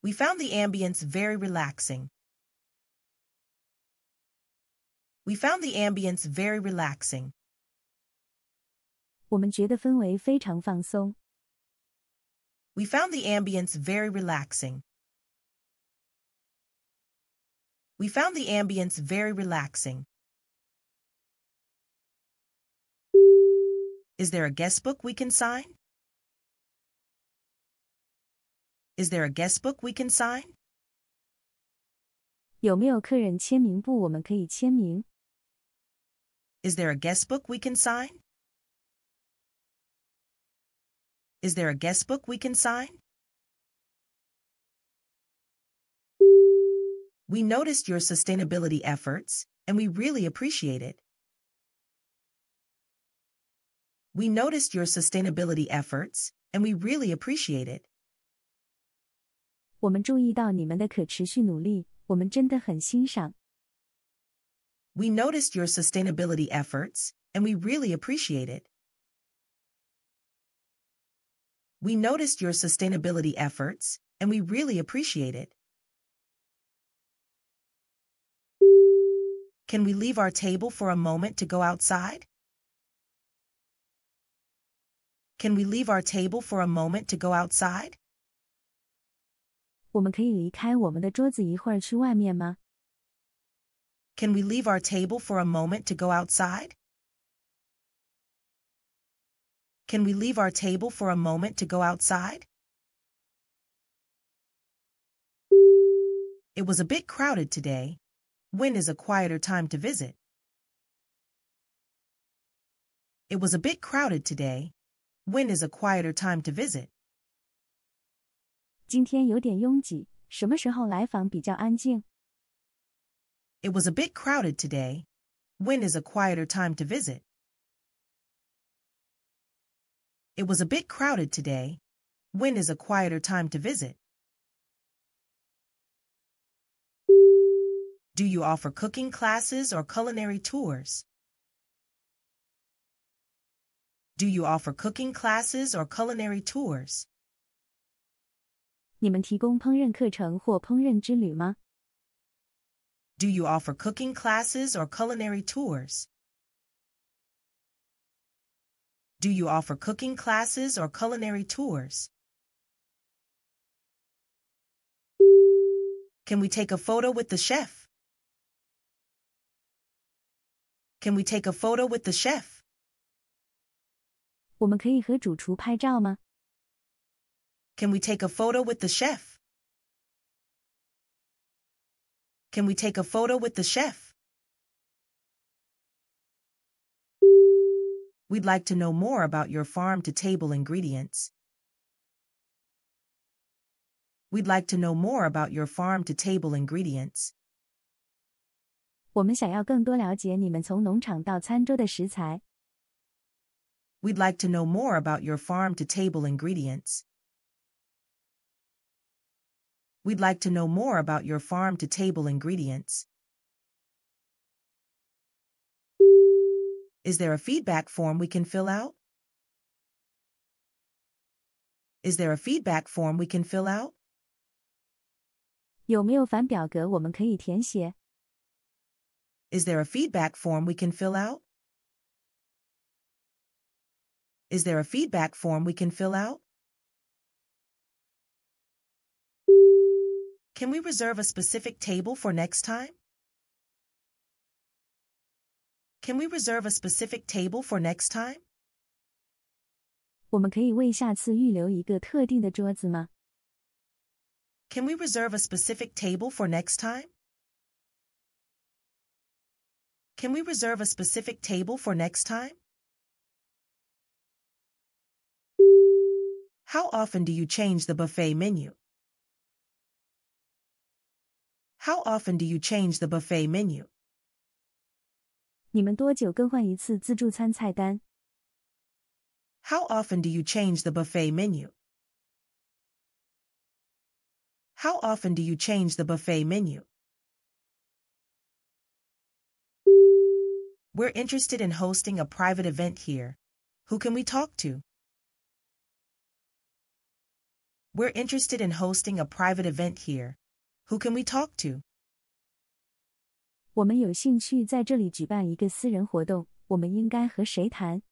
We found the ambience very relaxing. We found the ambience very relaxing.
我们觉得氛围非常放松。We found the ambience very relaxing.
We found the ambience very relaxing. Is there a guest book we can sign? Is there a guest book we can sign?
有没有客人签名簿我们可以签名?
Is there a guest book we can sign? Is there a guest book we can sign? We noticed your sustainability efforts, and we really appreciate it. We noticed your sustainability efforts, and we really appreciate it.
我们注意到你们的可持续努力，我们真的很欣赏。
We noticed your sustainability efforts, and we really appreciate it. We noticed your sustainability efforts, and we really appreciate it. Can we leave our table for a moment to go outside? Can we leave our table for a moment to go outside?
Can we leave our table for a moment to go outside?
Can we leave our table for a moment to go outside? It was a bit crowded today. When is a quieter time to visit? It was a bit crowded today. When is a quieter time to visit?
It
was a bit crowded today. When is a quieter time to visit? It was a bit crowded today. When is a quieter time to visit? Do you offer cooking classes or culinary tours? Do you offer cooking classes or culinary tours? Do you offer cooking classes or culinary tours? Do you offer cooking classes or culinary tours? Can we take a photo with the chef? Can we take a photo with the chef? Can we take a photo with the chef? Can we take a photo with the chef? We'd like to know more about your farm-to-table ingredients. We'd like to know more about your farm-to-table ingredients. We would like to know more about your farm-to-table ingredients. We'd like to know more about your farm-to-table ingredients. Is there a feedback form we can fill out? Is there a feedback form we can fill out? Is there a feedback form we can fill out? Is there a feedback form we can fill out? Can we reserve a specific table for next time? Can we reserve a specific table
for next time? can
we reserve a specific table for next time? Can we reserve a specific table for next time? How often do you change the buffet menu? How often do you change the buffet menu?
你们多久更换一次自助餐菜单
？How often do you change the buffet menu? How often do you change the buffet menu? We're interested in hosting a private event here. Who can we talk to? We're interested in hosting a private event here. Who can we talk to?
我们有兴趣在这里举办一个私人活动，我们应该和谁谈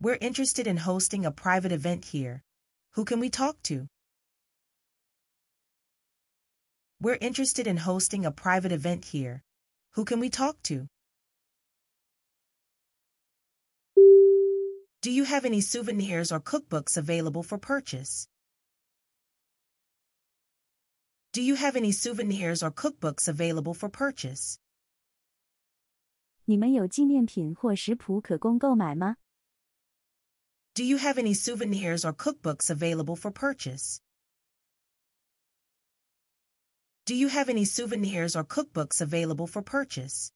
？We're interested in hosting a private event here. Who can we talk to? We're interested in hosting a private event here. Who can we talk to? Do you have any souvenirs or cookbooks available for purchase? Do you have any souvenirs or cookbooks available for purchase? Do you have any souvenirs or cookbooks available for purchase? Do you have any souvenirs or cookbooks available for purchase?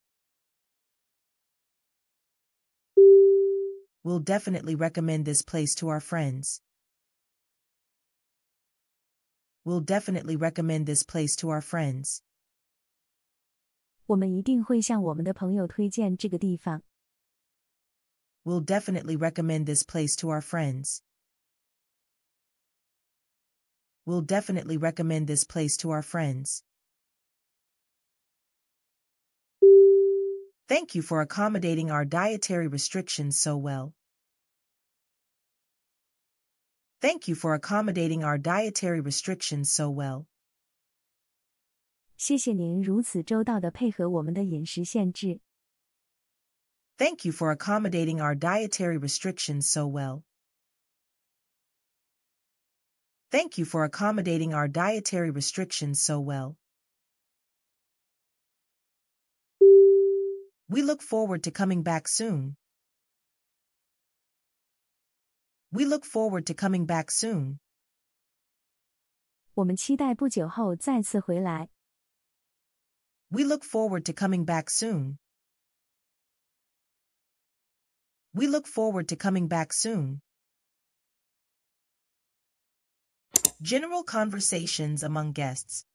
We'll definitely recommend this place to our friends. We'll definitely recommend this place to our friends.
we will definitely recommend this place to our friends.
We'll definitely recommend this place to our friends. Thank you for accommodating our dietary restrictions so well. Thank you for accommodating our dietary restrictions so well. 谢谢您如此周到地配合我们的饮食限制. Thank you for accommodating our dietary restrictions so well. Thank you for accommodating our dietary restrictions so well. We look forward to coming back soon. We look forward to coming back soon.
We look forward to coming back soon.
We look forward to coming back soon. General conversations among guests.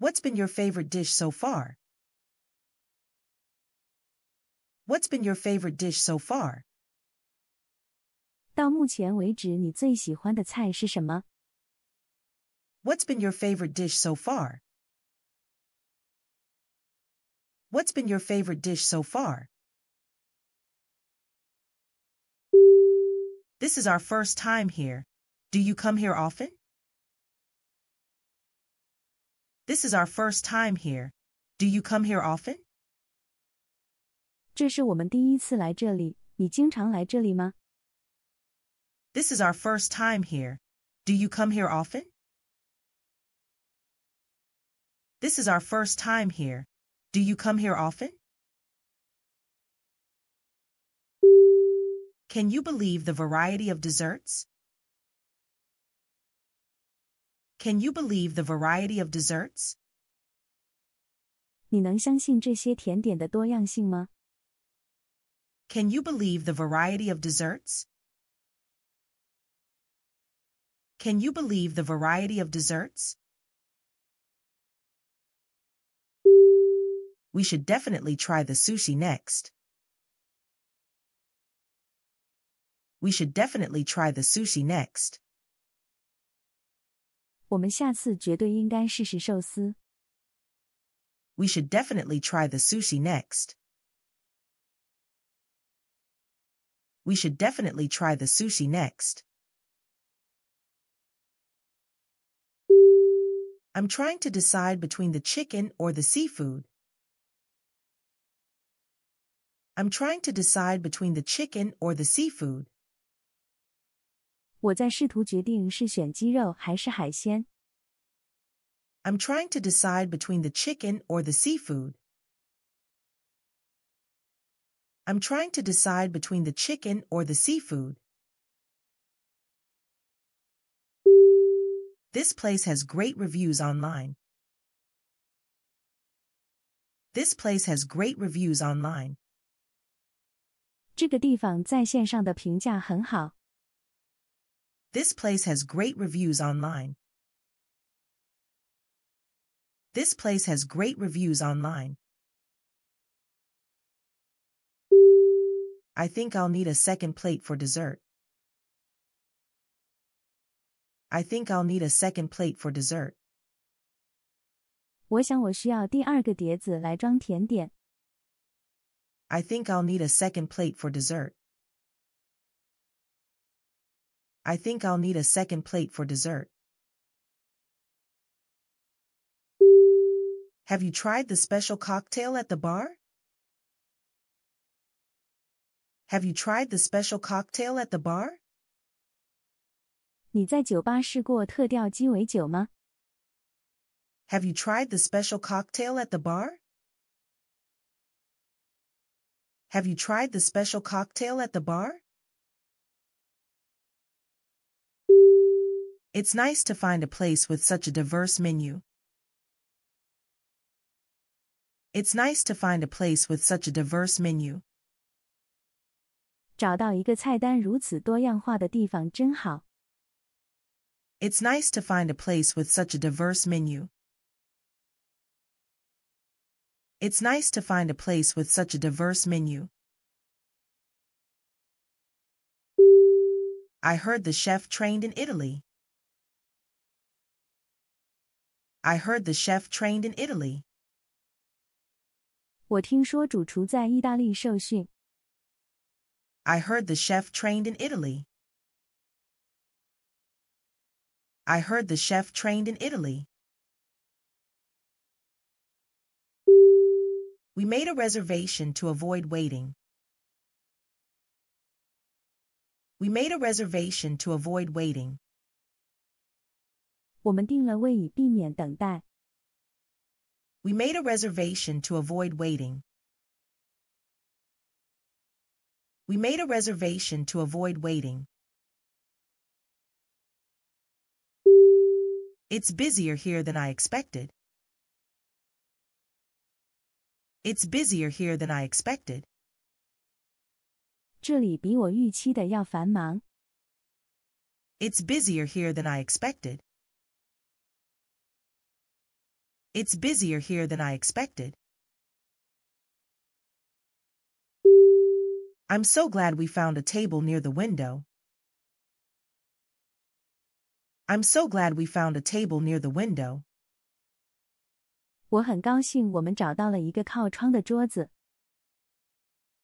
What's been your favorite dish so far? What's been your favorite dish so far?
到目前为止，你最喜欢的菜是什么？What's been your favorite dish so
far? What's been your favorite dish so far? This is our first time here. Do you come here often? This is our first time here. Do you come here often?
这是我们第一次来这里。你经常来这里吗
this is our first time here. Do you come here often? This is our first time here. Do you come here often? Can you believe the variety of desserts? Can you believe the variety of
desserts? Can you believe the variety of desserts?
Can you believe the variety of desserts? We should definitely try the sushi next. We should definitely try the sushi next. We should definitely try the sushi next. We should definitely try the sushi next. I'm trying to decide between the chicken or the seafood.
I'm trying to decide between the chicken or the seafood. i am trying to decide between the chicken or the seafood.
I'm trying to decide between the chicken or the seafood. This place has great reviews online. This place has great reviews online. This place has great reviews online. This place has great reviews online. I think I'll need a second plate for dessert. I think I'll need a second plate for dessert.
我想我需要第二个碟子来装甜点。
I think I'll need a second plate for dessert. I think I'll need a second plate for dessert. Have you tried the special cocktail at the bar? Have you tried the special cocktail at the bar?
你在酒吧试过特调鸡尾酒吗？Have you tried the special cocktail at the bar?
Have you tried the special cocktail at the bar? It's nice to find a place with such a diverse menu. It's nice to find a place with such a diverse menu. 找到一个菜单如此多样化的地方真好。it's nice to find a place with such a diverse menu. It's nice to find a place with such a diverse menu. I heard the chef trained in Italy. I heard
the chef trained in Italy. 我听说主厨在意大利受训。I heard the chef trained in Italy.
I heard the chef trained in Italy. We made a reservation to avoid waiting. We made a reservation to avoid waiting. We made a reservation to avoid waiting. We made a reservation to avoid waiting. It's busier here than I expected. It's busier here than I expected.
这里比我预期的要繁忙。
It's busier here than I expected. It's busier here than I expected. I'm so glad we found a table near the window. I'm so glad we found a table near the window.
我很高兴我们找到了一个靠窗的桌子。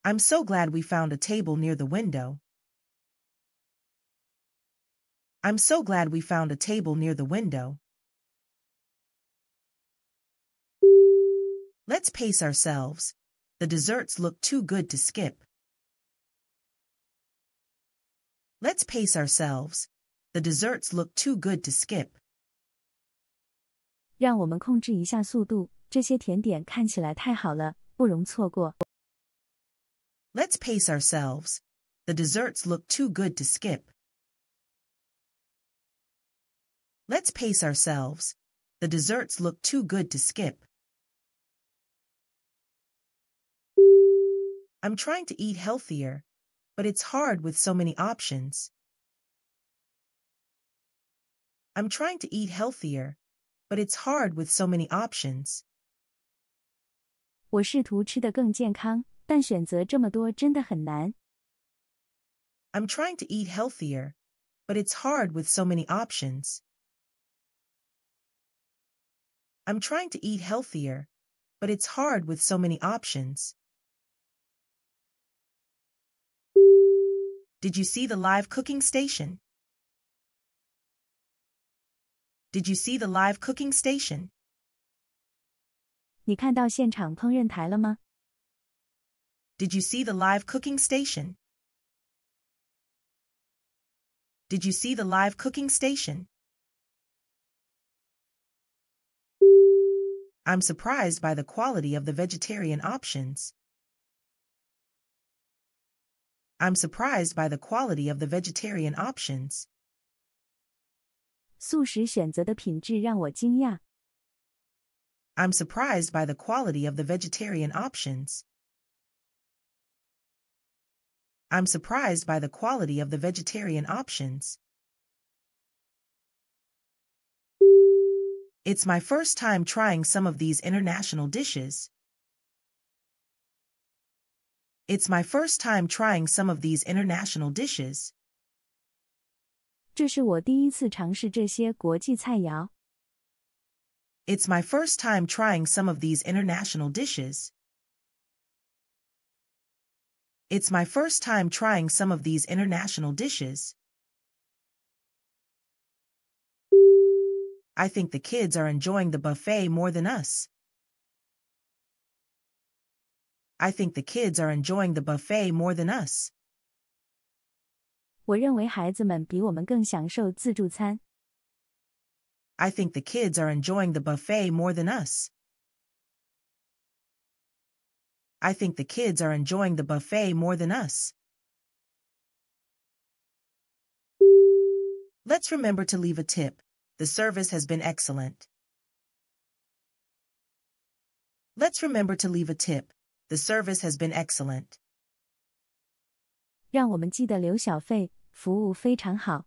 I'm so glad we found a table near the window. I'm so glad we found a table near the window. Let's pace ourselves. The desserts look too good to skip. Let's pace ourselves. The desserts look too good to skip.
让我们控制一下速度，这些甜点看起来太好了，不容错过。
Let's pace ourselves. The desserts look too good to skip. Let's pace ourselves. The desserts look too good to skip. I'm trying to eat healthier, but it's hard with so many options. I'm trying to eat healthier, but it's hard with so
many options. 我试图吃得更健康，但选择这么多真的很难。I'm trying
to eat healthier, but it's hard with so many options. I'm trying to eat healthier, but it's hard with so many options. Did you see the live cooking station? Did you see the live cooking station? Did you see the live cooking station? Did you see the live cooking station? I'm surprised by the quality of the vegetarian options. I'm surprised by the quality of the vegetarian options. 素食选择的品质让我惊讶。I'm surprised by the quality of the vegetarian options. I'm surprised by the quality of the vegetarian options. It's my first time trying some of these international dishes. It's my first time trying some of these international dishes. 这是我第一次尝试这些国际菜肴。It's my first time trying some of these international dishes. It's my first time trying some of these international dishes. I think the kids are enjoying the buffet more than us. I think the kids are enjoying the buffet more than us. 我认为孩子们比我们更享受自助餐。I think the kids are enjoying the buffet more than us. I think the kids are enjoying the buffet more than us. Let's remember to leave a tip. The service has been excellent. Let's remember to leave a tip. The service has been excellent.
让我们记得留小费，服务非常好。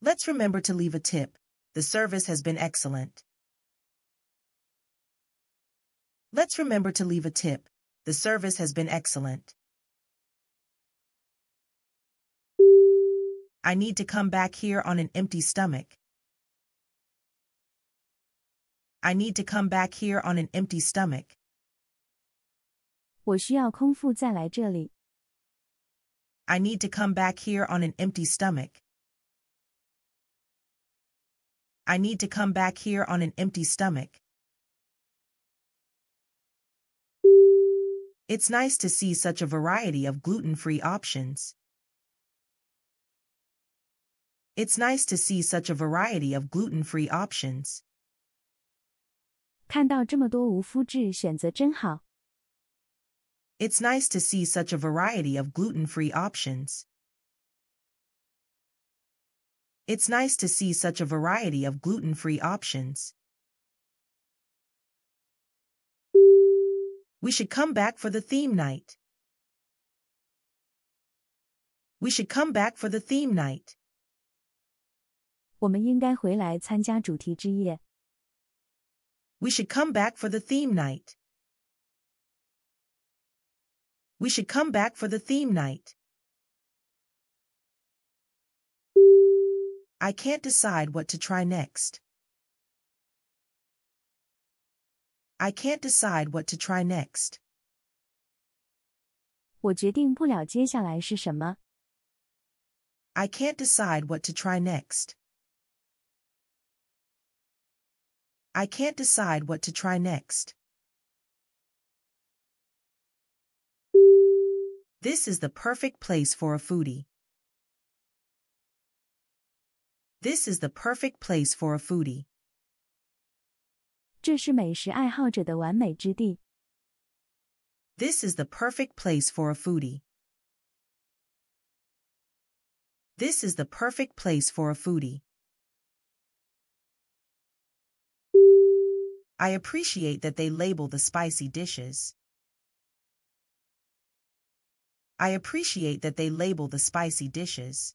Let's remember to leave a tip. The service has been excellent. Let's remember to leave a tip. The service has been excellent. I need to come back here on an empty stomach. I need to come back here on an empty stomach.
我需要空腹再来这里。
I need to come back here on an empty stomach. I need to come back here on an empty stomach. It's nice to see such a variety of gluten-free options. It's nice to see such a variety of gluten-free options. 看到这么多无麸质选择真好。it's nice to see such a variety of gluten-free options. It's nice to see such a variety of gluten-free options. We should come back for the theme
night. We should come back for the theme night. 我们应该回来参加主题之夜。We should come back for the theme night.
We should come back for the theme night. I can't decide what to try next.
I can't decide what to try next. 我决定不了接下来是什么。I can't decide what to try next.
I can't decide what to try next. This is the perfect place for a foodie. This is the perfect place for a foodie. This is the perfect place for a foodie. This is the perfect place for a foodie. I appreciate that they label the spicy dishes. I appreciate that they label the spicy dishes.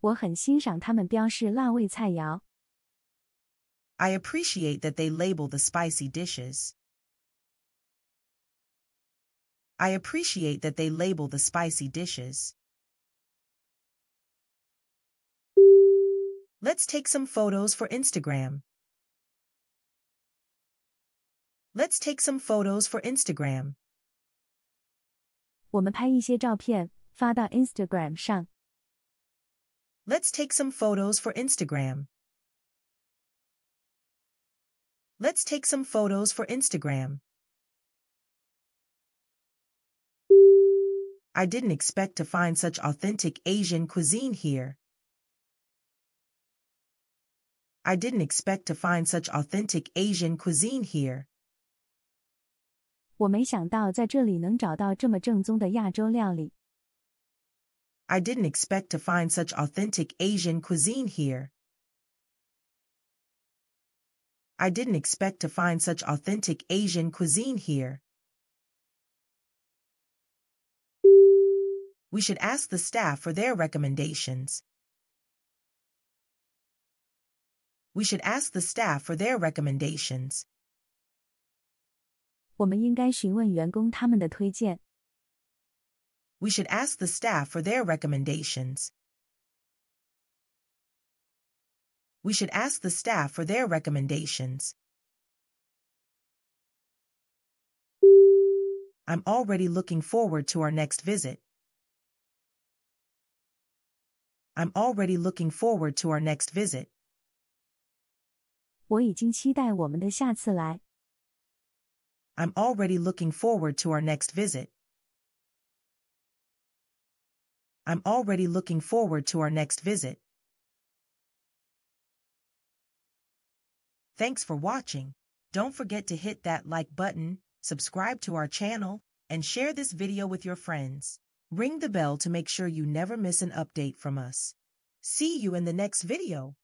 我很欣赏他们标示辣味菜肴。
I appreciate that they label the spicy dishes. I appreciate that they label the spicy dishes. Let's take some photos for Instagram. Let's take some photos for Instagram.
我们拍一些照片发到 Instagram 上。
Let's take some photos for Instagram. Let's take some photos for Instagram. I didn't expect to find such authentic Asian cuisine here. I didn't expect to find such authentic Asian cuisine here.
我没想到在这里能找到这么正宗的亚洲料理。
I didn't expect to find such authentic Asian cuisine here. I didn't expect to find such authentic Asian cuisine here. We should ask the staff for their recommendations. We should ask the staff for their recommendations. 我们应该询问员工他们的推荐。We should ask the staff for their recommendations. We should ask the staff for their recommendations. I'm already looking forward to our next visit. I'm already looking forward to our next visit. 我已经期待我们的下次来。I'm already looking forward to our next visit. I'm already looking forward to our next visit. Thanks for watching. Don't forget to hit that like button, subscribe to our channel, and share this video with your friends. Ring the bell to make sure you never miss an update from us. See you in the next video.